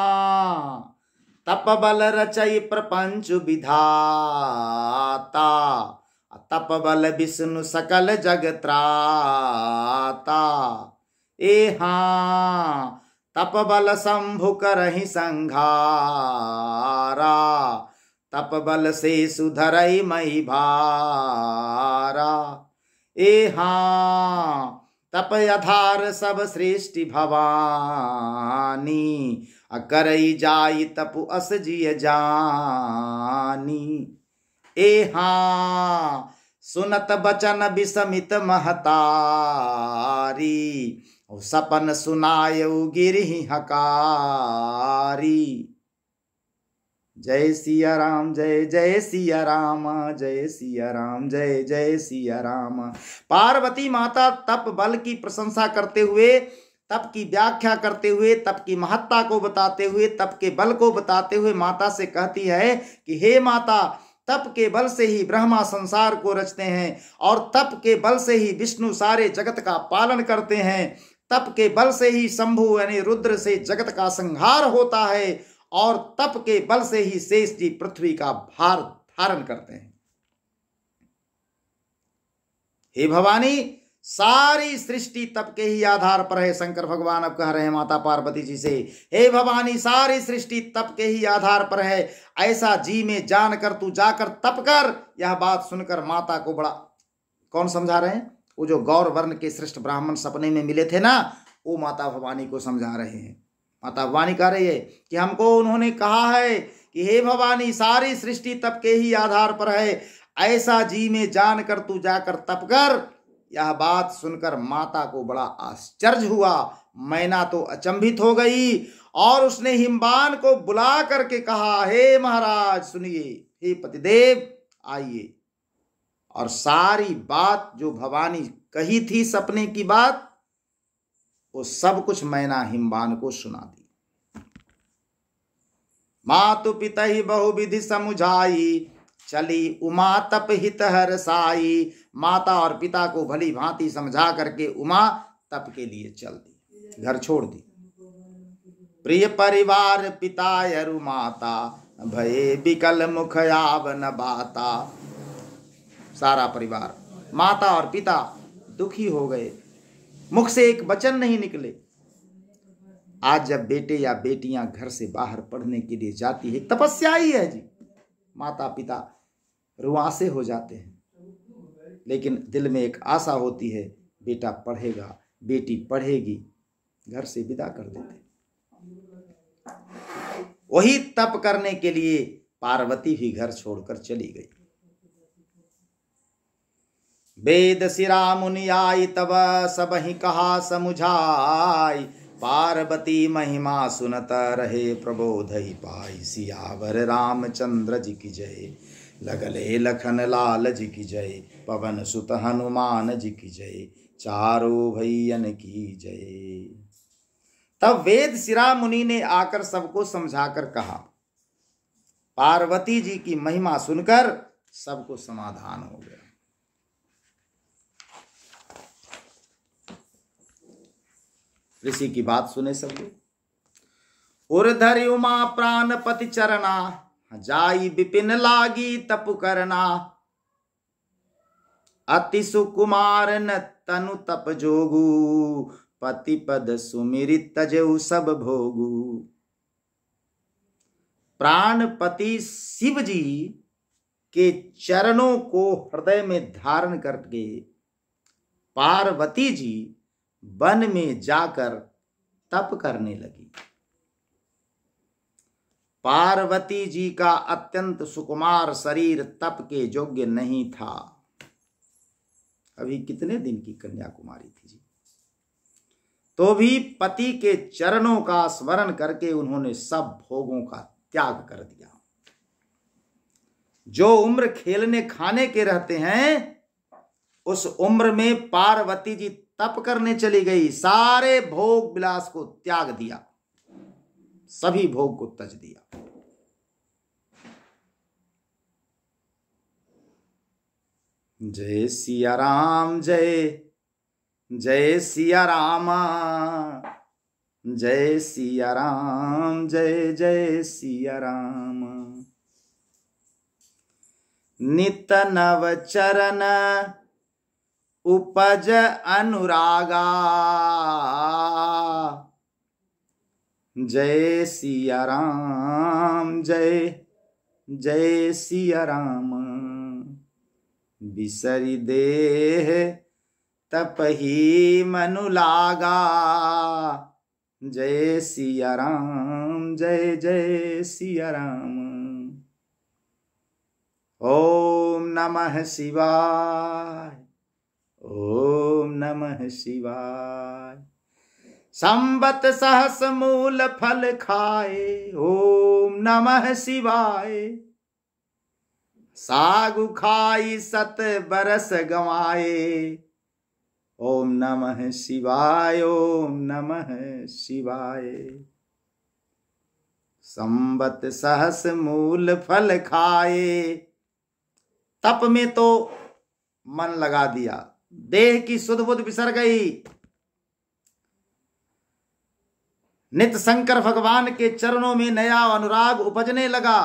तप बल रचय प्रपंच विधाता तप बल विष्णु सकल जगत्राता ए हा तपबल शंभु करही संघारा तपबल से सुधरई मई भारा ए हाँ तप यथार सब सृष्टि भवानी अकरई जाई तपु अस जिय जानी ए हाँ सुनत बचन विसमित महतारी सपन सुनाय गिरी हकारी जय सिया राम जय जय सिया राम जय सिया राम जय जय सिया राम पार्वती माता तप बल की प्रशंसा करते हुए तप की व्याख्या करते हुए तप की महत्ता को बताते हुए तप के बल को बताते हुए माता से कहती है कि हे माता तप के बल से ही ब्रह्मा संसार को रचते हैं और तप के बल से ही विष्णु सारे जगत का पालन करते हैं तप के बल से ही शंभु यानी रुद्र से जगत का संहार होता है और तप के बल से ही शेष जी पृथ्वी का भार धारण करते हैं हे भवानी सारी सृष्टि तप के ही आधार पर है शंकर भगवान अब कह रहे हैं माता पार्वती जी से हे भवानी सारी सृष्टि तप के ही आधार पर है ऐसा जी में जानकर तू जाकर तप कर यह बात सुनकर माता को बड़ा कौन समझा रहे हैं वो जो गौर वर्ण के श्रेष्ठ ब्राह्मण सपने में मिले थे ना वो माता भवानी को समझा रहे हैं माता भवानी कह रही है कि हमको उन्होंने कहा है कि हे भवानी सारी सृष्टि तप के ही आधार पर है ऐसा जी में जान कर तू जाकर तप कर यह बात सुनकर माता को बड़ा आश्चर्य हुआ मैना तो अचंभित हो गई और उसने हिमबान को बुला करके कहा हे महाराज सुनिए हे पतिदेव आइए और सारी बात जो भवानी कही थी सपने की बात वो सब कुछ मैना हिमबान को सुना दी मातु पिता ही बहु विधि समुझाई चली उमा तप हित हर साई माता और पिता को भली भांति समझा करके उमा तप के लिए चल दी घर छोड़ दी प्रिय परिवार पिता यरु माता भये बिकल मुख न बाता सारा परिवार माता और पिता दुखी हो गए मुख से एक वचन नहीं निकले आज जब बेटे या बेटियां घर से बाहर पढ़ने के लिए जाती है तपस्या ही है जी माता पिता रुआसे हो जाते हैं लेकिन दिल में एक आशा होती है बेटा पढ़ेगा बेटी पढ़ेगी घर से विदा कर देते वही तप करने के लिए पार्वती भी घर छोड़कर चली गई वेद सिरा आई तब सब ही कहा समुझाई पार्वती महिमा सुनत रहे प्रबोध ही पाई सियावर रामचंद्र जी की जय लगले लखन लाल जी की जय पवन सुत हनुमान जी की जय चारो भैयन की जय तब वेद सिरा मुनि ने आकर सबको समझाकर कहा पार्वती जी की महिमा सुनकर सबको समाधान हो गया ऋषि की बात सुने सब लोग उर्धर उमा पति चरना जाई विपिन लागी तप करना अति सुकुमार न तनु तप जोगु पति पद सुमिर तजु सब भोगू प्राणपति शिव जी के चरणों को हृदय में धारण करके पार्वती जी वन में जाकर तप करने लगी पार्वती जी का अत्यंत सुकुमार शरीर तप के योग्य नहीं था अभी कितने दिन की कन्याकुमारी थी जी तो भी पति के चरणों का स्मरण करके उन्होंने सब भोगों का त्याग कर दिया जो उम्र खेलने खाने के रहते हैं उस उम्र में पार्वती जी तप करने चली गई सारे भोग विलास को त्याग दिया सभी भोग को तज दिया जय सिया राम जय जय सिया रामा जय सिया राम जय जय सिया राम नित नव चरण उपज अनुरागा जय सिया राम जय जय सिया राम बिसरी देह तपही मनु लागा जय सिया राम जय जय सिया राम ओम नमः शिवाय ओम नमः शिवाय संबत सहस मूल फल खाए ओम नमः शिवाय सागु खाई सत बरस गवाए ओम नमः शिवाय ओम नमः शिवाय संबत सहस मूल फल खाए तप में तो मन लगा दिया देह की सुध बुध बिसर गई नित शंकर भगवान के चरणों में नया अनुराग उपजने लगा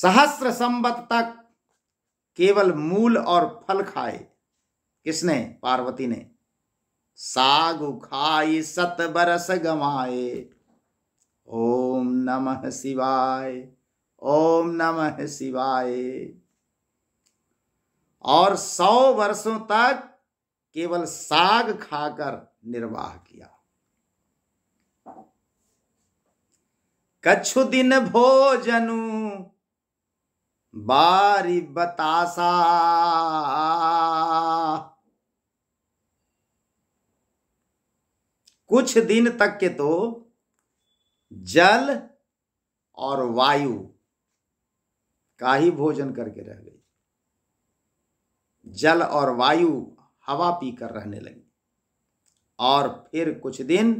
सहस्र संबत तक केवल मूल और फल खाए किसने पार्वती ने साग खाई सत बरस गवाए ओम नमः शिवाय ओम नमः शिवाय और सौ वर्षों तक केवल साग खाकर निर्वाह किया कछु दिन भोजनु बारी बतासा कुछ दिन तक के तो जल और वायु का ही भोजन करके रह गई जल और वायु हवा पीकर रहने लगी और फिर कुछ दिन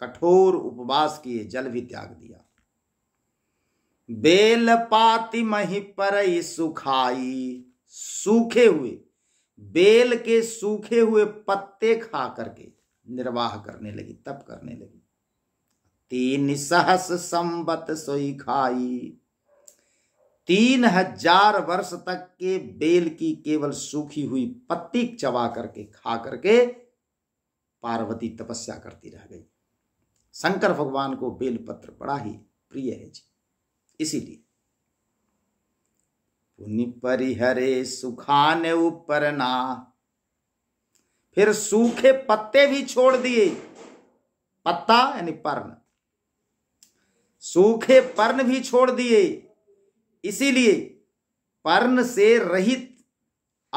कठोर उपवास किए जल भी त्याग दिया बेल पाति मही पर सुखाई सूखे हुए बेल के सूखे हुए पत्ते खा करके निर्वाह करने लगी तप करने लगी तीन सहस संबत सोई खाई तीन हजार वर्ष तक के बेल की केवल सूखी हुई पत्ती चबा करके खा करके पार्वती तपस्या करती रह गई शंकर भगवान को बेलपत्र बड़ा ही प्रिय है जी इसीलिए परिहरे सुखाने ऊपर ना फिर सूखे पत्ते भी छोड़ दिए पत्ता यानी पर्ण सूखे पर्ण भी छोड़ दिए इसीलिए पर्ण से रहित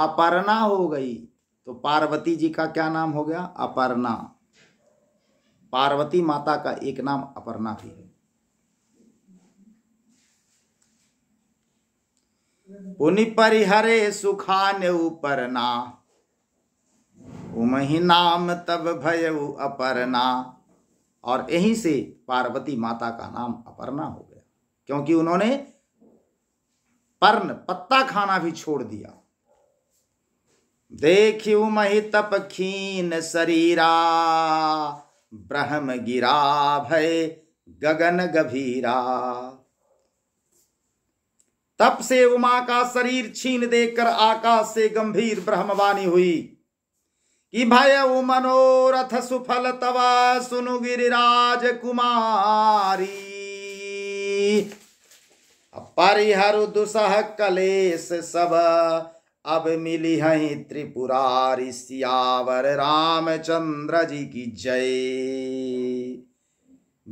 अपर्णा हो गई तो पार्वती जी का क्या नाम हो गया अपर्णा पार्वती माता का एक नाम अपर्णा भी है परिहरे सुखान उपरना उमही नाम तब भयउ अपर्णा और यहीं से पार्वती माता का नाम अपर्णा हो गया क्योंकि उन्होंने पर्ण पत्ता खाना भी छोड़ दिया देखियो मही तप खीन शरीरा ब्रह्म गिरा भय गगन गभीरा तप से उमा का शरीर छीन देकर आकाश से गंभीर ब्रह्मवाणी हुई कि भय मनोरथ सुफल तवा सुनु गिरिराज कुमारी परिहरु दुसह कलेश सब अब मिली है त्रिपुरारी सियावर रामचंद्र जी की जय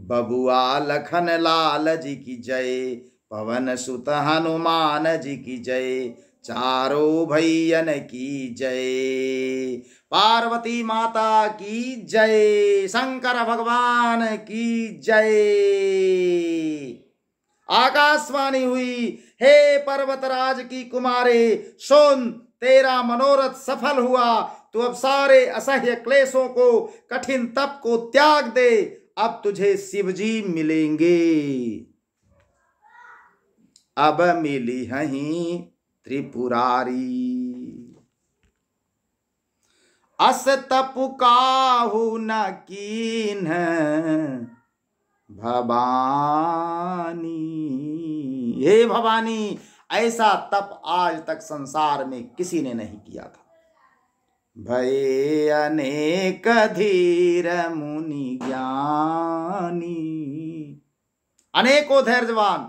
बबुआ लखन लाल जी की जय पवन सुत हनुमान जी की जय चारो भैयन की जय पार्वती माता की जय शंकर भगवान की जय आकाशवाणी हुई हे पर्वतराज की कुमारे सोन तेरा मनोरथ सफल हुआ तू अब सारे असह्य क्लेशों को कठिन तप को त्याग दे अब तुझे शिवजी मिलेंगे अब मिली हही त्रिपुरारी अस तप हो न कीन भवानी हे भवानी ऐसा तप आज तक संसार में किसी ने नहीं किया था भय अनेक धीर मुनि ज्ञानी अनेकों धैर्यवान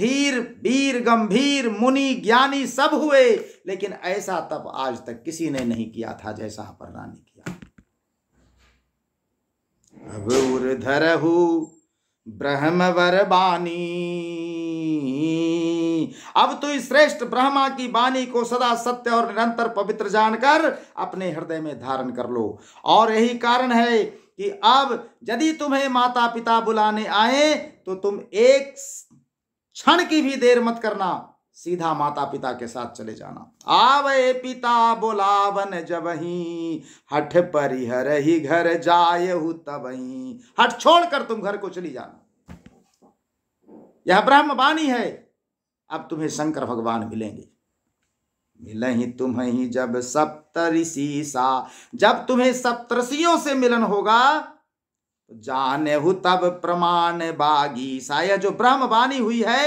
धीर वीर गंभीर मुनि ज्ञानी सब हुए लेकिन ऐसा तप आज तक किसी ने नहीं किया था जैसा पर रानी किया अब उर्धरहू ब्रह्मवर बानी अब तो इस श्रेष्ठ ब्रह्मा की वाणी को सदा सत्य और निरंतर पवित्र जानकर अपने हृदय में धारण कर लो और यही कारण है कि अब यदि तुम्हें माता पिता बुलाने आए तो तुम एक क्षण की भी देर मत करना सीधा माता पिता के साथ चले जाना आवे पिता बोलावन ही हठ परिहर ही घर जाय तबही हठ छोड़कर तुम घर को चली जाना यह ब्रह्म वाणी है अब तुम्हें शंकर भगवान मिलेंगे मिल ही तुम्हें ही जब सप्तऋषि सा जब तुम्हें सप्तऋषियों से मिलन होगा तो जाने हु तब प्रमाण बागी सा यह जो ब्रह्म वाणी हुई है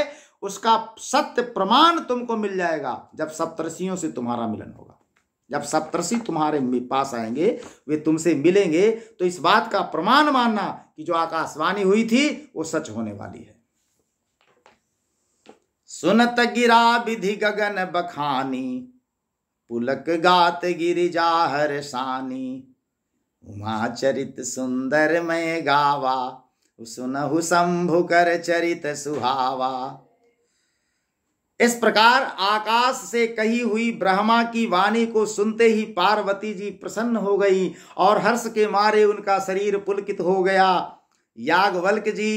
उसका सत्य प्रमाण तुमको मिल जाएगा जब सप्तरसियों से तुम्हारा मिलन होगा जब सप्तरसी तुम्हारे पास आएंगे वे तुमसे मिलेंगे तो इस बात का प्रमाण मानना कि जो आकाशवाणी हुई थी वो सच होने वाली है सुनत गिरा विधि गगन बखानी पुलक गात गिरिजा हर सानी उमा चरित सुंदर मैं गावा सुनहु शंभु कर चरित सुहावा इस प्रकार आकाश से कही हुई ब्रह्मा की वाणी को सुनते ही पार्वती जी प्रसन्न हो गई और हर्ष के मारे उनका शरीर पुलकित हो गया यागवल्क जी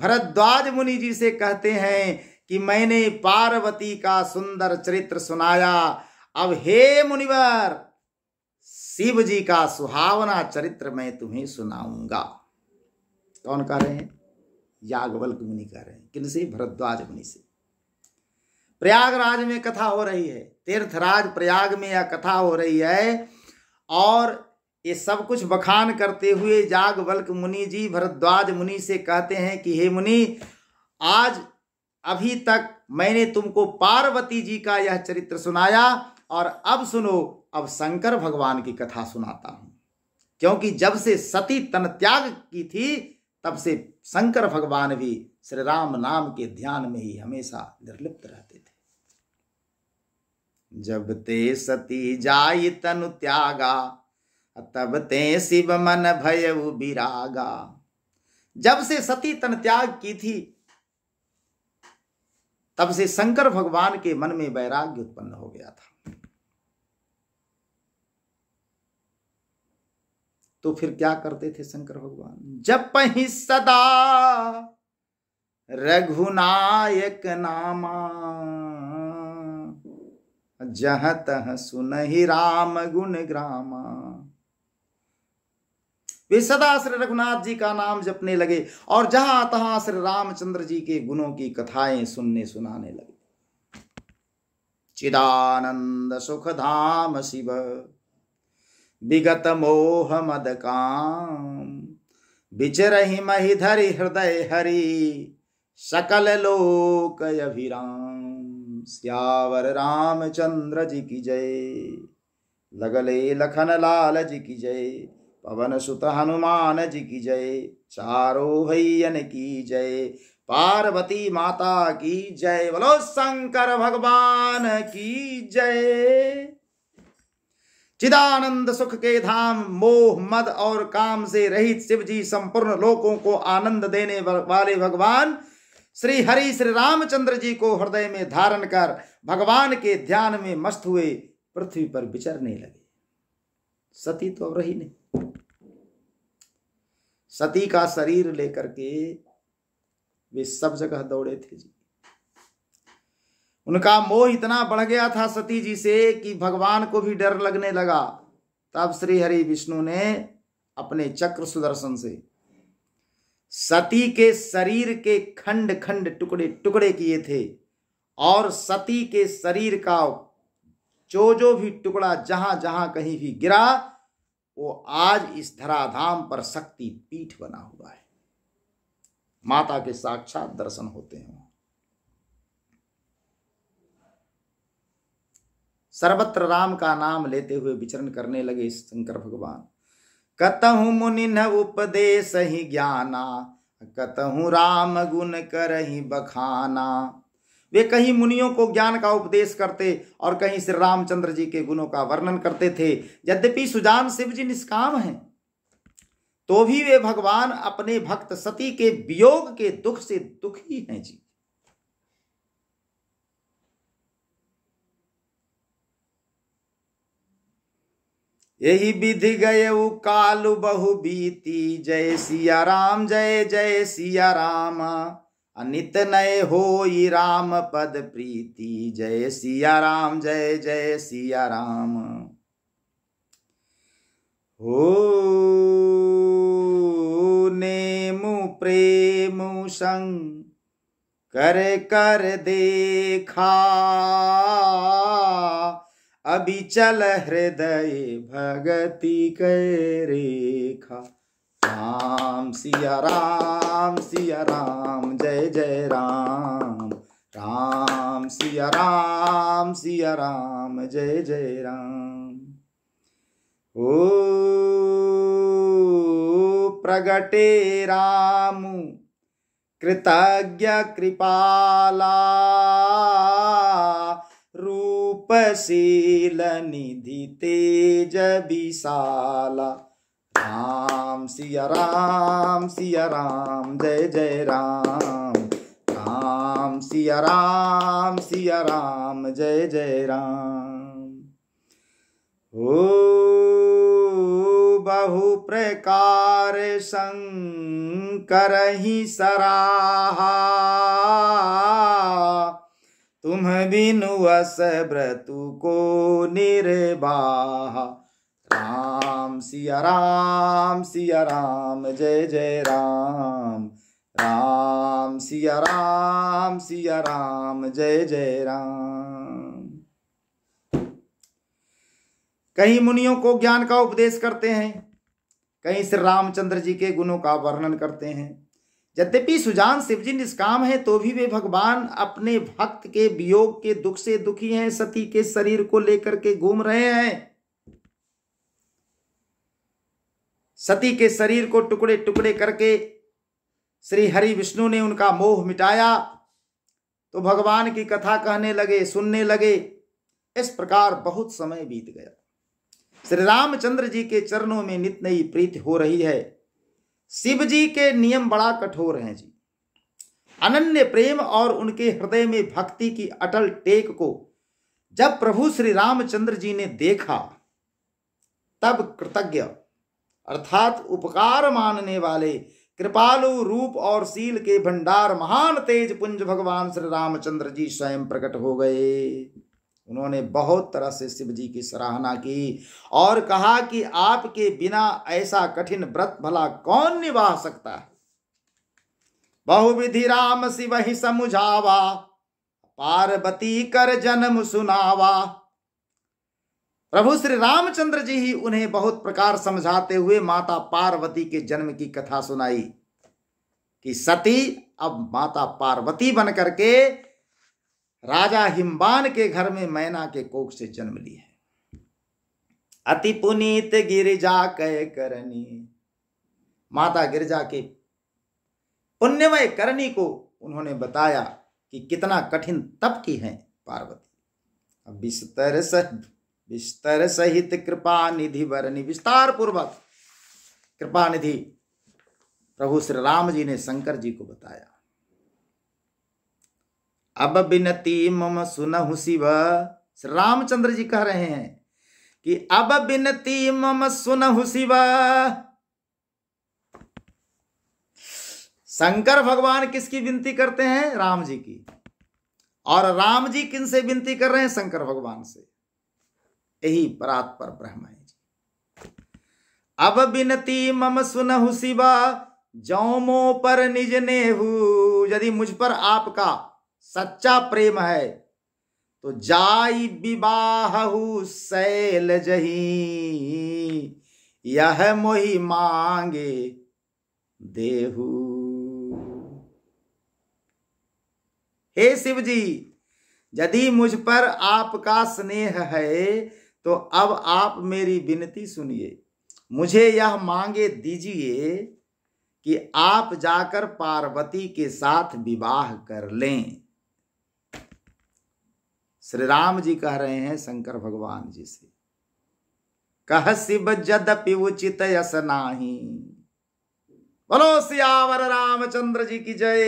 भरद्वाज मुनि जी से कहते हैं कि मैंने पार्वती का सुंदर चरित्र सुनाया अब हे मुनिवर शिव जी का सुहावना चरित्र मैं तुम्हें सुनाऊंगा कौन कह रहे हैं यागवल्क मुनि कह रहे हैं किन से भरद्वाज मुनि से प्रयागराज में कथा हो रही है तीर्थराज प्रयाग में यह कथा हो रही है और ये सब कुछ बखान करते हुए जाग बल्क मुनि जी भरद्वाज मुनि से कहते हैं कि हे मुनि आज अभी तक मैंने तुमको पार्वती जी का यह चरित्र सुनाया और अब सुनो अब शंकर भगवान की कथा सुनाता हूँ क्योंकि जब से सती तन त्याग की थी तब से शंकर भगवान भी श्री राम नाम के ध्यान में ही हमेशा निर्लिप्त रहते थे जब ते सती जाय तनु त्यागा तब ते शिव मन भय विरागा जब से सती तन त्याग की थी तब से शंकर भगवान के मन में वैराग्य उत्पन्न हो गया था तो फिर क्या करते थे शंकर भगवान जब पही सदा रघुनायक नामा जह तह सुन ही राम गुण ग्रामा वे सदा श्री रघुनाथ जी का नाम जपने लगे और जहां तहां श्री रामचंद्र जी के गुणों की कथाएं सुनने सुनाने लगे चिदानंद सुख धाम शिव विगत मोह मद काम विचर ही महिधरी हृदय हरि सकल लोक अभिराम सियावर रामचंद्र जी की जय लगले लखन लाल जी की जय पवन सुत हनुमान जी की जय चारो भैयन की जय पार्वती माता की जय बोलो शंकर भगवान की जय चिदानंद सुख के धाम मोह मद और काम से रहित शिव जी संपूर्ण लोकों को आनंद देने वाले भगवान श्री हरि श्री रामचंद्र जी को हृदय में धारण कर भगवान के ध्यान में मस्त हुए पृथ्वी पर विचरने लगे सती तो अब रही नहीं सती का शरीर लेकर के वे सब जगह दौड़े थे जी उनका मोह इतना बढ़ गया था सती जी से कि भगवान को भी डर लगने लगा तब श्री हरि विष्णु ने अपने चक्र सुदर्शन से सती के शरीर के खंड खंड टुकड़े टुकड़े किए थे और सती के शरीर का जो जो भी टुकड़ा जहां जहां कहीं भी गिरा वो आज इस धराधाम पर शक्ति पीठ बना हुआ है माता के साक्षात दर्शन होते हैं सर्वत्र राम का नाम लेते हुए विचरण करने लगे शंकर भगवान कतहु मुनि न उपदेश ही ज्ञाना कतहु राम गुण कर ही बखाना वे कहीं मुनियों को ज्ञान का उपदेश करते और कहीं श्री रामचंद्र जी के गुणों का वर्णन करते थे यद्यपि सुजान शिव जी निष्काम हैं तो भी वे भगवान अपने भक्त सती के वियोग के दुख से दुखी हैं जी यही विधि गये कालु बहु बीती जय सिया राम जय जय सिया राम अनित नय हो राम पद प्रीति जय सिया राम जय जय सिया राम हो नेमु प्रेमु संग कर कर देखा अभी चल हृदय भगति कै रेखा राम सिया राम सिया राम जय जय राम राम सिया राम सिया राम जय जय राम ओ प्रगटे राम कृतज्ञ कृपाला निधि तेज विशाला राम शिया राम जय जय राम का राम शिया राम जय जय राम ओ बहुप्रकारसङ्करी सराहा तुम बिनु व्रतु को निर्वाह राम सिया राम सिया राम जय जय राम राम सिया राम सिया राम जय जय राम कहीं मुनियों को ज्ञान का उपदेश करते हैं कहीं श्री रामचंद्र जी के गुणों का वर्णन करते हैं यद्यपि सुजान शिवजी निष्काम है तो भी वे भगवान अपने भक्त के वियोग के दुख से दुखी हैं सती के शरीर को लेकर के घूम रहे हैं सती के शरीर को टुकड़े टुकड़े करके श्री हरि विष्णु ने उनका मोह मिटाया तो भगवान की कथा कहने लगे सुनने लगे इस प्रकार बहुत समय बीत गया श्री रामचंद्र जी के चरणों में नित नई प्रीति हो रही है शिव जी के नियम बड़ा कठोर हैं जी अनन्य प्रेम और उनके हृदय में भक्ति की अटल टेक को जब प्रभु श्री रामचंद्र जी ने देखा तब कृतज्ञ अर्थात उपकार मानने वाले कृपालु रूप और सील के भंडार महान तेज पुंज भगवान श्री रामचंद्र जी स्वयं प्रकट हो गए उन्होंने बहुत तरह से शिव जी की सराहना की और कहा कि आपके बिना ऐसा कठिन व्रत भला कौन निभा सकता है बहुविधि राम शिव ही समुझावा पार्वती कर जन्म सुनावा प्रभु श्री रामचंद्र जी ही उन्हें बहुत प्रकार समझाते हुए माता पार्वती के जन्म की कथा सुनाई कि सती अब माता पार्वती बनकर के राजा हिम्बान के घर में मैना के कोख से जन्म ली है अति पुनीत गिरिजा कह करनी माता गिरजा के पुण्यमय करनी को उन्होंने बताया कि कितना कठिन तप की है पार्वती बिस्तर सहित बिस्तर सहित कृपा निधि वरणी विस्तार पूर्वक कृपा निधि प्रभु श्री राम जी ने शंकर जी को बताया अब बिनती मम सुनहु शिव रामचंद्र जी कह रहे हैं कि अब बिनती मम सुनहु शिव शंकर भगवान किसकी विनती करते हैं राम जी की और राम जी किन से विनती कर रहे हैं शंकर भगवान से यही परात पर ब्रह्म है जी अब बिनती मम सुनहु शिवा जौमो पर निज नेहू यदि मुझ पर आपका सच्चा प्रेम है तो जाई विवाह सैल जही यह मोही मांगे देहू हे शिव जी यदि मुझ पर आपका स्नेह है तो अब आप मेरी विनती सुनिए मुझे यह मांगे दीजिए कि आप जाकर पार्वती के साथ विवाह कर लें श्री राम जी कह रहे हैं शंकर भगवान जी से कह शिव जद उचित यस नाही बोलो सियावर रामचंद्र जी की जय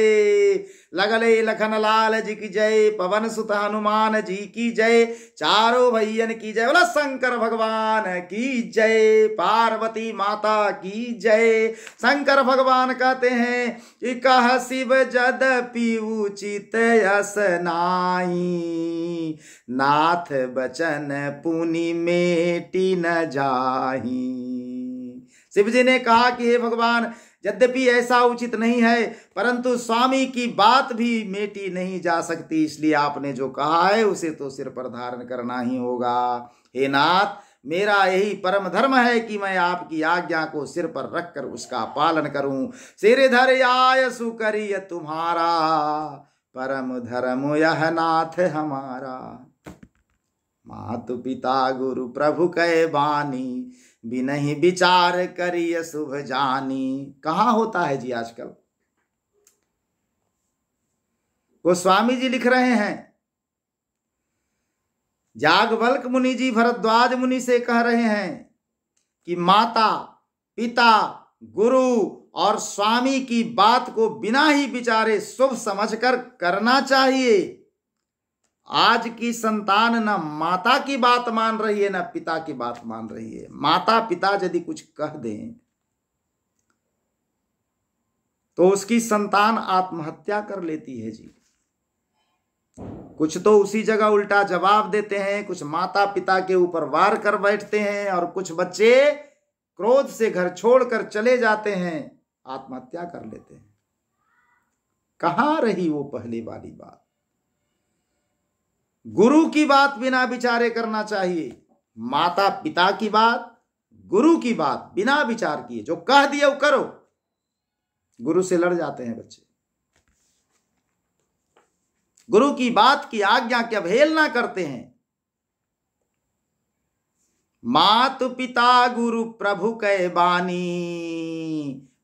लगले लखन लाल जी की जय पवन सुत हनुमान जी की जय चारो भैयन की जय बोलो शंकर भगवान की जय पार्वती माता की जय शंकर भगवान कहते हैं कि कह शिव जद पी उचित यस नाई नाथ बचन पुनि मेटी न जाही शिव जी ने कहा कि हे भगवान यद्यपि ऐसा उचित नहीं है परंतु स्वामी की बात भी मेटी नहीं जा सकती इसलिए आपने जो कहा है उसे तो सिर पर धारण करना ही होगा हे नाथ मेरा यही परम धर्म है कि मैं आपकी आज्ञा को सिर पर रख कर उसका पालन करूं सिर धर आय सुकरी तुम्हारा परम धर्म यह नाथ हमारा मातु पिता गुरु प्रभु कै बानी भी नहीं विचार करिए शुभ जानी कहाँ होता है जी आजकल वो स्वामी जी लिख रहे हैं जागवल्क मुनि जी भरद्वाज मुनि से कह रहे हैं कि माता पिता गुरु और स्वामी की बात को बिना ही विचारे शुभ समझकर करना चाहिए आज की संतान ना माता की बात मान रही है ना पिता की बात मान रही है माता पिता यदि कुछ कह दें तो उसकी संतान आत्महत्या कर लेती है जी कुछ तो उसी जगह उल्टा जवाब देते हैं कुछ माता पिता के ऊपर वार कर बैठते हैं और कुछ बच्चे क्रोध से घर छोड़कर चले जाते हैं आत्महत्या कर लेते हैं कहां रही वो पहले वाली बात गुरु की बात बिना विचारे करना चाहिए माता पिता की बात गुरु की बात बिना विचार किए जो कह दिए वो करो गुरु से लड़ जाते हैं बच्चे गुरु की बात की आज्ञा की अवहेलना करते हैं मात पिता गुरु प्रभु कह बानी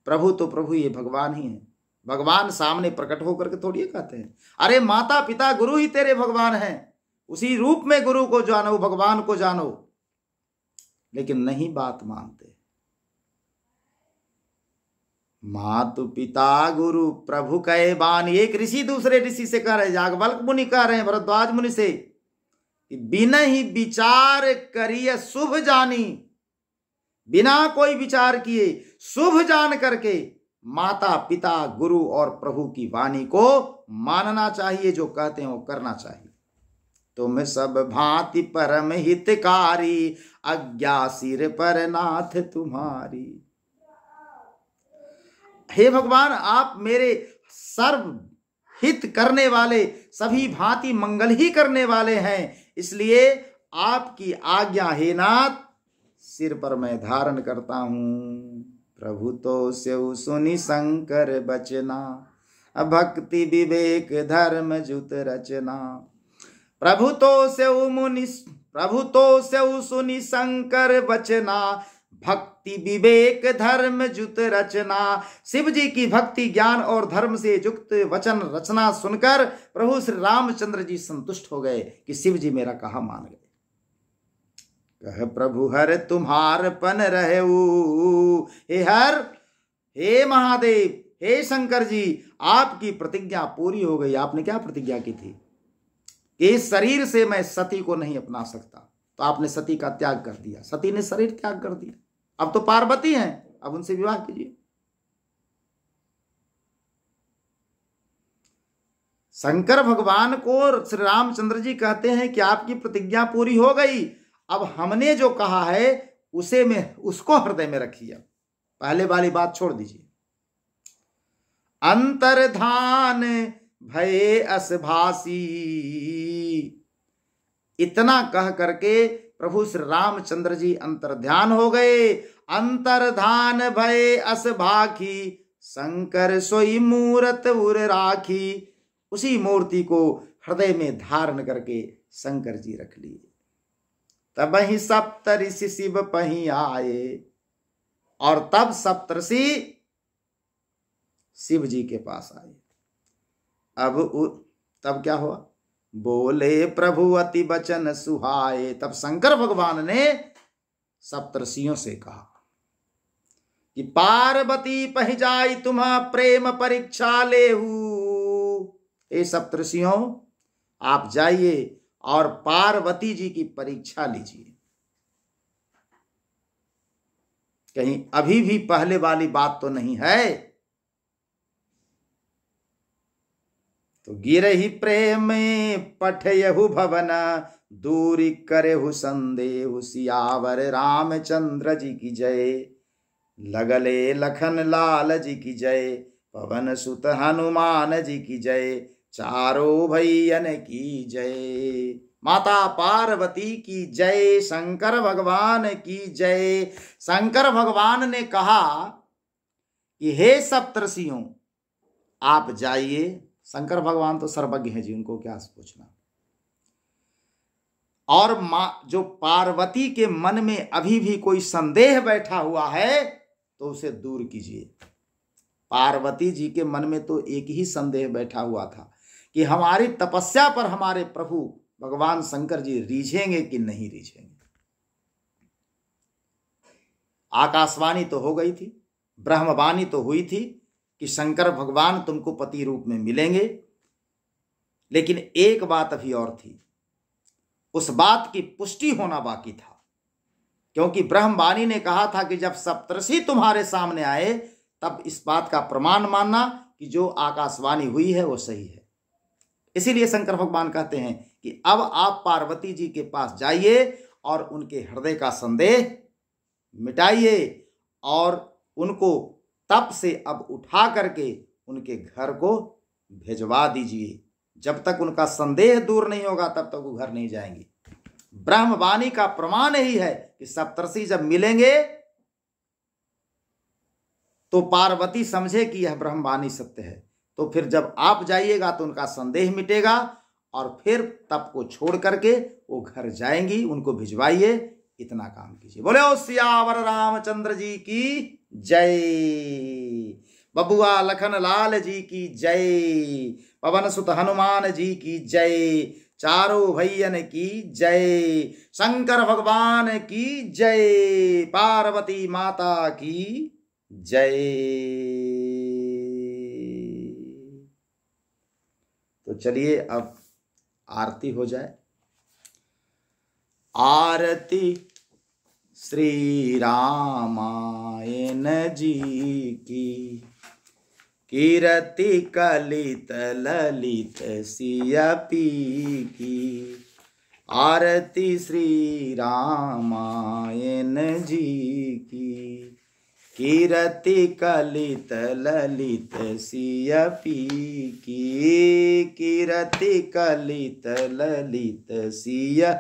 प्रभु तो प्रभु ये भगवान ही है भगवान सामने प्रकट होकर के थोड़ी कहते हैं अरे माता पिता गुरु ही तेरे भगवान हैं उसी रूप में गुरु को जानो भगवान को जानो लेकिन नहीं बात मानते मातु पिता गुरु प्रभु कहे बान एक ऋषि दूसरे ऋषि से कह रहे जागवल्क मुनि कह रहे हैं भरद्वाज मुनि से कि बिना ही विचार करिए शुभ जानी बिना कोई विचार किए शुभ जान करके माता पिता गुरु और प्रभु की वाणी को मानना चाहिए जो कहते हैं वो करना चाहिए तुम सब भांति परम हितकारी अज्ञा सिर पर नाथ तुम्हारी हे भगवान आप मेरे सर्व हित करने वाले सभी भांति मंगल ही करने वाले हैं इसलिए आपकी आज्ञा हे नाथ सिर पर मैं धारण करता हूँ प्रभु तो से सुनि शंकर बचना भक्ति विवेक धर्म जुत रचना प्रभु तो सेउ मुनि प्रभु तो सेउ सुनि शंकर बचना भक्ति विवेक धर्म जुत रचना शिव जी की भक्ति ज्ञान और धर्म से युक्त वचन रचना सुनकर प्रभु श्री रामचंद्र जी संतुष्ट हो गए कि शिव जी मेरा कहा मान गए कह प्रभु हर तुम्हार पन रहे हे हर हे महादेव हे शंकर जी आपकी प्रतिज्ञा पूरी हो गई आपने क्या प्रतिज्ञा की थी कि इस शरीर से मैं सती को नहीं अपना सकता तो आपने सती का त्याग कर दिया सती ने शरीर त्याग कर दिया अब तो पार्वती हैं अब उनसे विवाह कीजिए शंकर भगवान को श्री रामचंद्र जी कहते हैं कि आपकी प्रतिज्ञा पूरी हो गई अब हमने जो कहा है उसे में उसको हृदय में रखिए पहले वाली बात छोड़ दीजिए अंतर्धान भय असभासी इतना कह करके प्रभु श्री रामचंद्र जी अंतर्ध्यान हो गए अंतर्धान भय असभाखी शंकर सोई मूर्त उर राखी उसी मूर्ति को हृदय में धारण करके शंकर जी रख लिए तब ही सप्तऋषि शिव पही आए और तब सप्तषि शिव जी के पास आए अब उ, तब क्या हुआ बोले प्रभु अति बचन सुहाए तब शंकर भगवान ने सप्तर्षियों से कहा कि पार्वती पह तुम प्रेम परीक्षा ले ये सप्तर्षियों आप जाइए और पार्वती जी की परीक्षा लीजिए कहीं अभी भी पहले वाली बात तो नहीं है तो ही प्रेम पठयहु भवन दूरी करेहु संदेह सियावर रामचंद्र जी की जय लगले लखन लाल जी की जय पवन सुत हनुमान जी की जय चारो भैयन की जय माता पार्वती की जय शंकर भगवान की जय शंकर भगवान ने कहा कि हे सप्तर्षियों आप जाइए शंकर भगवान तो सर्वज्ञ है जी उनको क्या पूछना और माँ जो पार्वती के मन में अभी भी कोई संदेह बैठा हुआ है तो उसे दूर कीजिए पार्वती जी के मन में तो एक ही संदेह बैठा हुआ था कि हमारी तपस्या पर हमारे प्रभु भगवान शंकर जी रीझेंगे कि नहीं रीझेंगे आकाशवाणी तो हो गई थी ब्रह्मवाणी तो हुई थी कि शंकर भगवान तुमको पति रूप में मिलेंगे लेकिन एक बात अभी और थी उस बात की पुष्टि होना बाकी था क्योंकि ब्रह्मवाणी ने कहा था कि जब सप्तर्षि तुम्हारे सामने आए तब इस बात का प्रमाण मानना कि जो आकाशवाणी हुई है वो सही है इसीलिए शंकर भगवान कहते हैं कि अब आप पार्वती जी के पास जाइए और उनके हृदय का संदेह मिटाइए और उनको तप से अब उठा करके उनके घर को भेजवा दीजिए जब तक उनका संदेह दूर नहीं होगा तब तक वो घर नहीं जाएंगे ब्रह्मवाणी का प्रमाण यही है कि सप्तर्षि जब मिलेंगे तो पार्वती समझे कि यह ब्रह्मवाणी सत्य है तो फिर जब आप जाइएगा तो उनका संदेह मिटेगा और फिर तप को छोड़ करके वो घर जाएंगी उनको भिजवाइए इतना काम कीजिए बोले ओ सियावर रामचंद्र जी की जय बबुआ लखन लाल जी की जय पवन सुत हनुमान जी की जय चारों भैयन की जय शंकर भगवान की जय पार्वती माता की जय तो चलिए अब आरती हो जाए आरती श्री रामायण जी की कीरति कलित ललित सियापी की आरती श्री रामायण जी की कीरति कलित ललित सियापी की कीरति कलित ललित सिया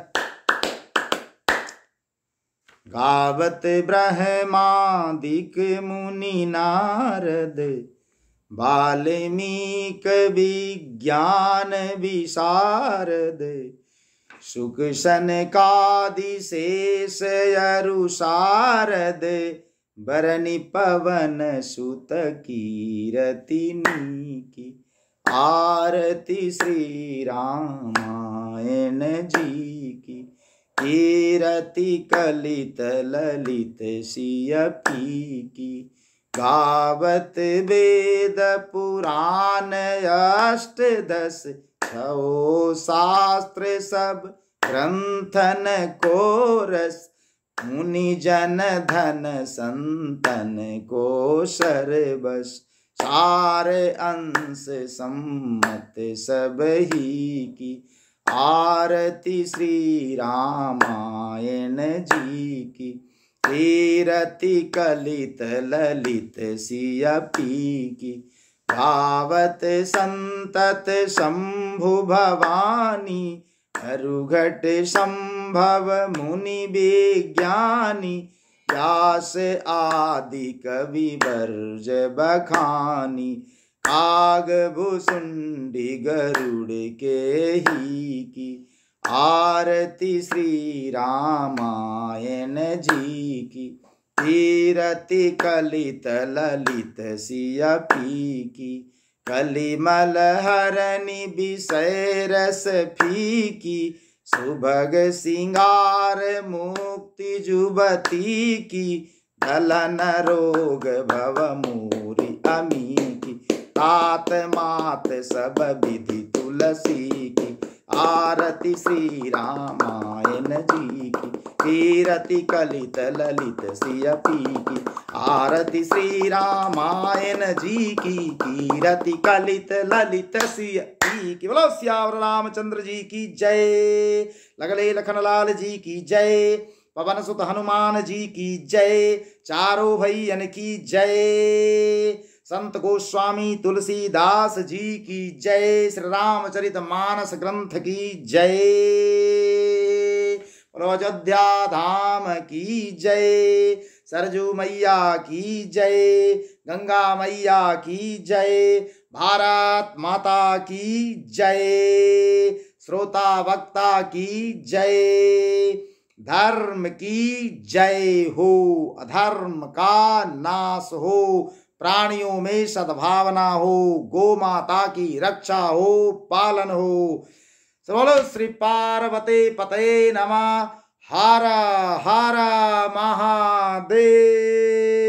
गावत ब्रह्मादिक मुनि नारद वाल्मीक विज्ञान विशारद सुख सनकादि शेष अरुशारद बरनि पवन सुत कीरतिनी की आरती श्री रामायण जी कीरति कलित ललित सियपी की गावत वेद पुराण अष्टदश छो शास्त्र सब ग्रंथन को रस मुनि जन धन संतन को सर्वस सार अंश सम्मत सब ही की आरती श्री रामायण जी की तीरति कलित ललित सियपी की भावत संतत शंभु भवानी अरुघट संभव मुनि विज्ञानी व्यास आदि कवि वर्ज बखानी आग भूसुंडी गरुड़ के ही की आरती श्री रामायण जी की तीरति कलित ललित सिया पी की कलिमल हरणी विषय रस फीकी सुभग सिंगार मुक्ति जुबती की दलन रोग भव मूरी अमी तात मात सब विधि तुलसी की आरती श्री रामायण जी की कीरति कलित ललित सियपी की आरती श्री रामायण जी की कीरति कलित ललित सियपी की बोलो श्यावर रामचंद्र जी की जय लगले लखनलाल जी की जय पवन सुत हनुमान जी की जय चारों भैयन की जय संत गोस्वामी तुलसीदास जी की जय श्री रामचरित मानस ग्रंथ की जय प्रवजोध्या धाम की जय सरजू मैया की जय गंगा मैया की जय भारत माता की जय श्रोता वक्ता की जय धर्म की जय हो अधर्म का नाश हो प्राणियों में सद्भावना हो गो माता की रक्षा हो पालन हो बोलो श्री पार्वती पते नमः हर हर महादेव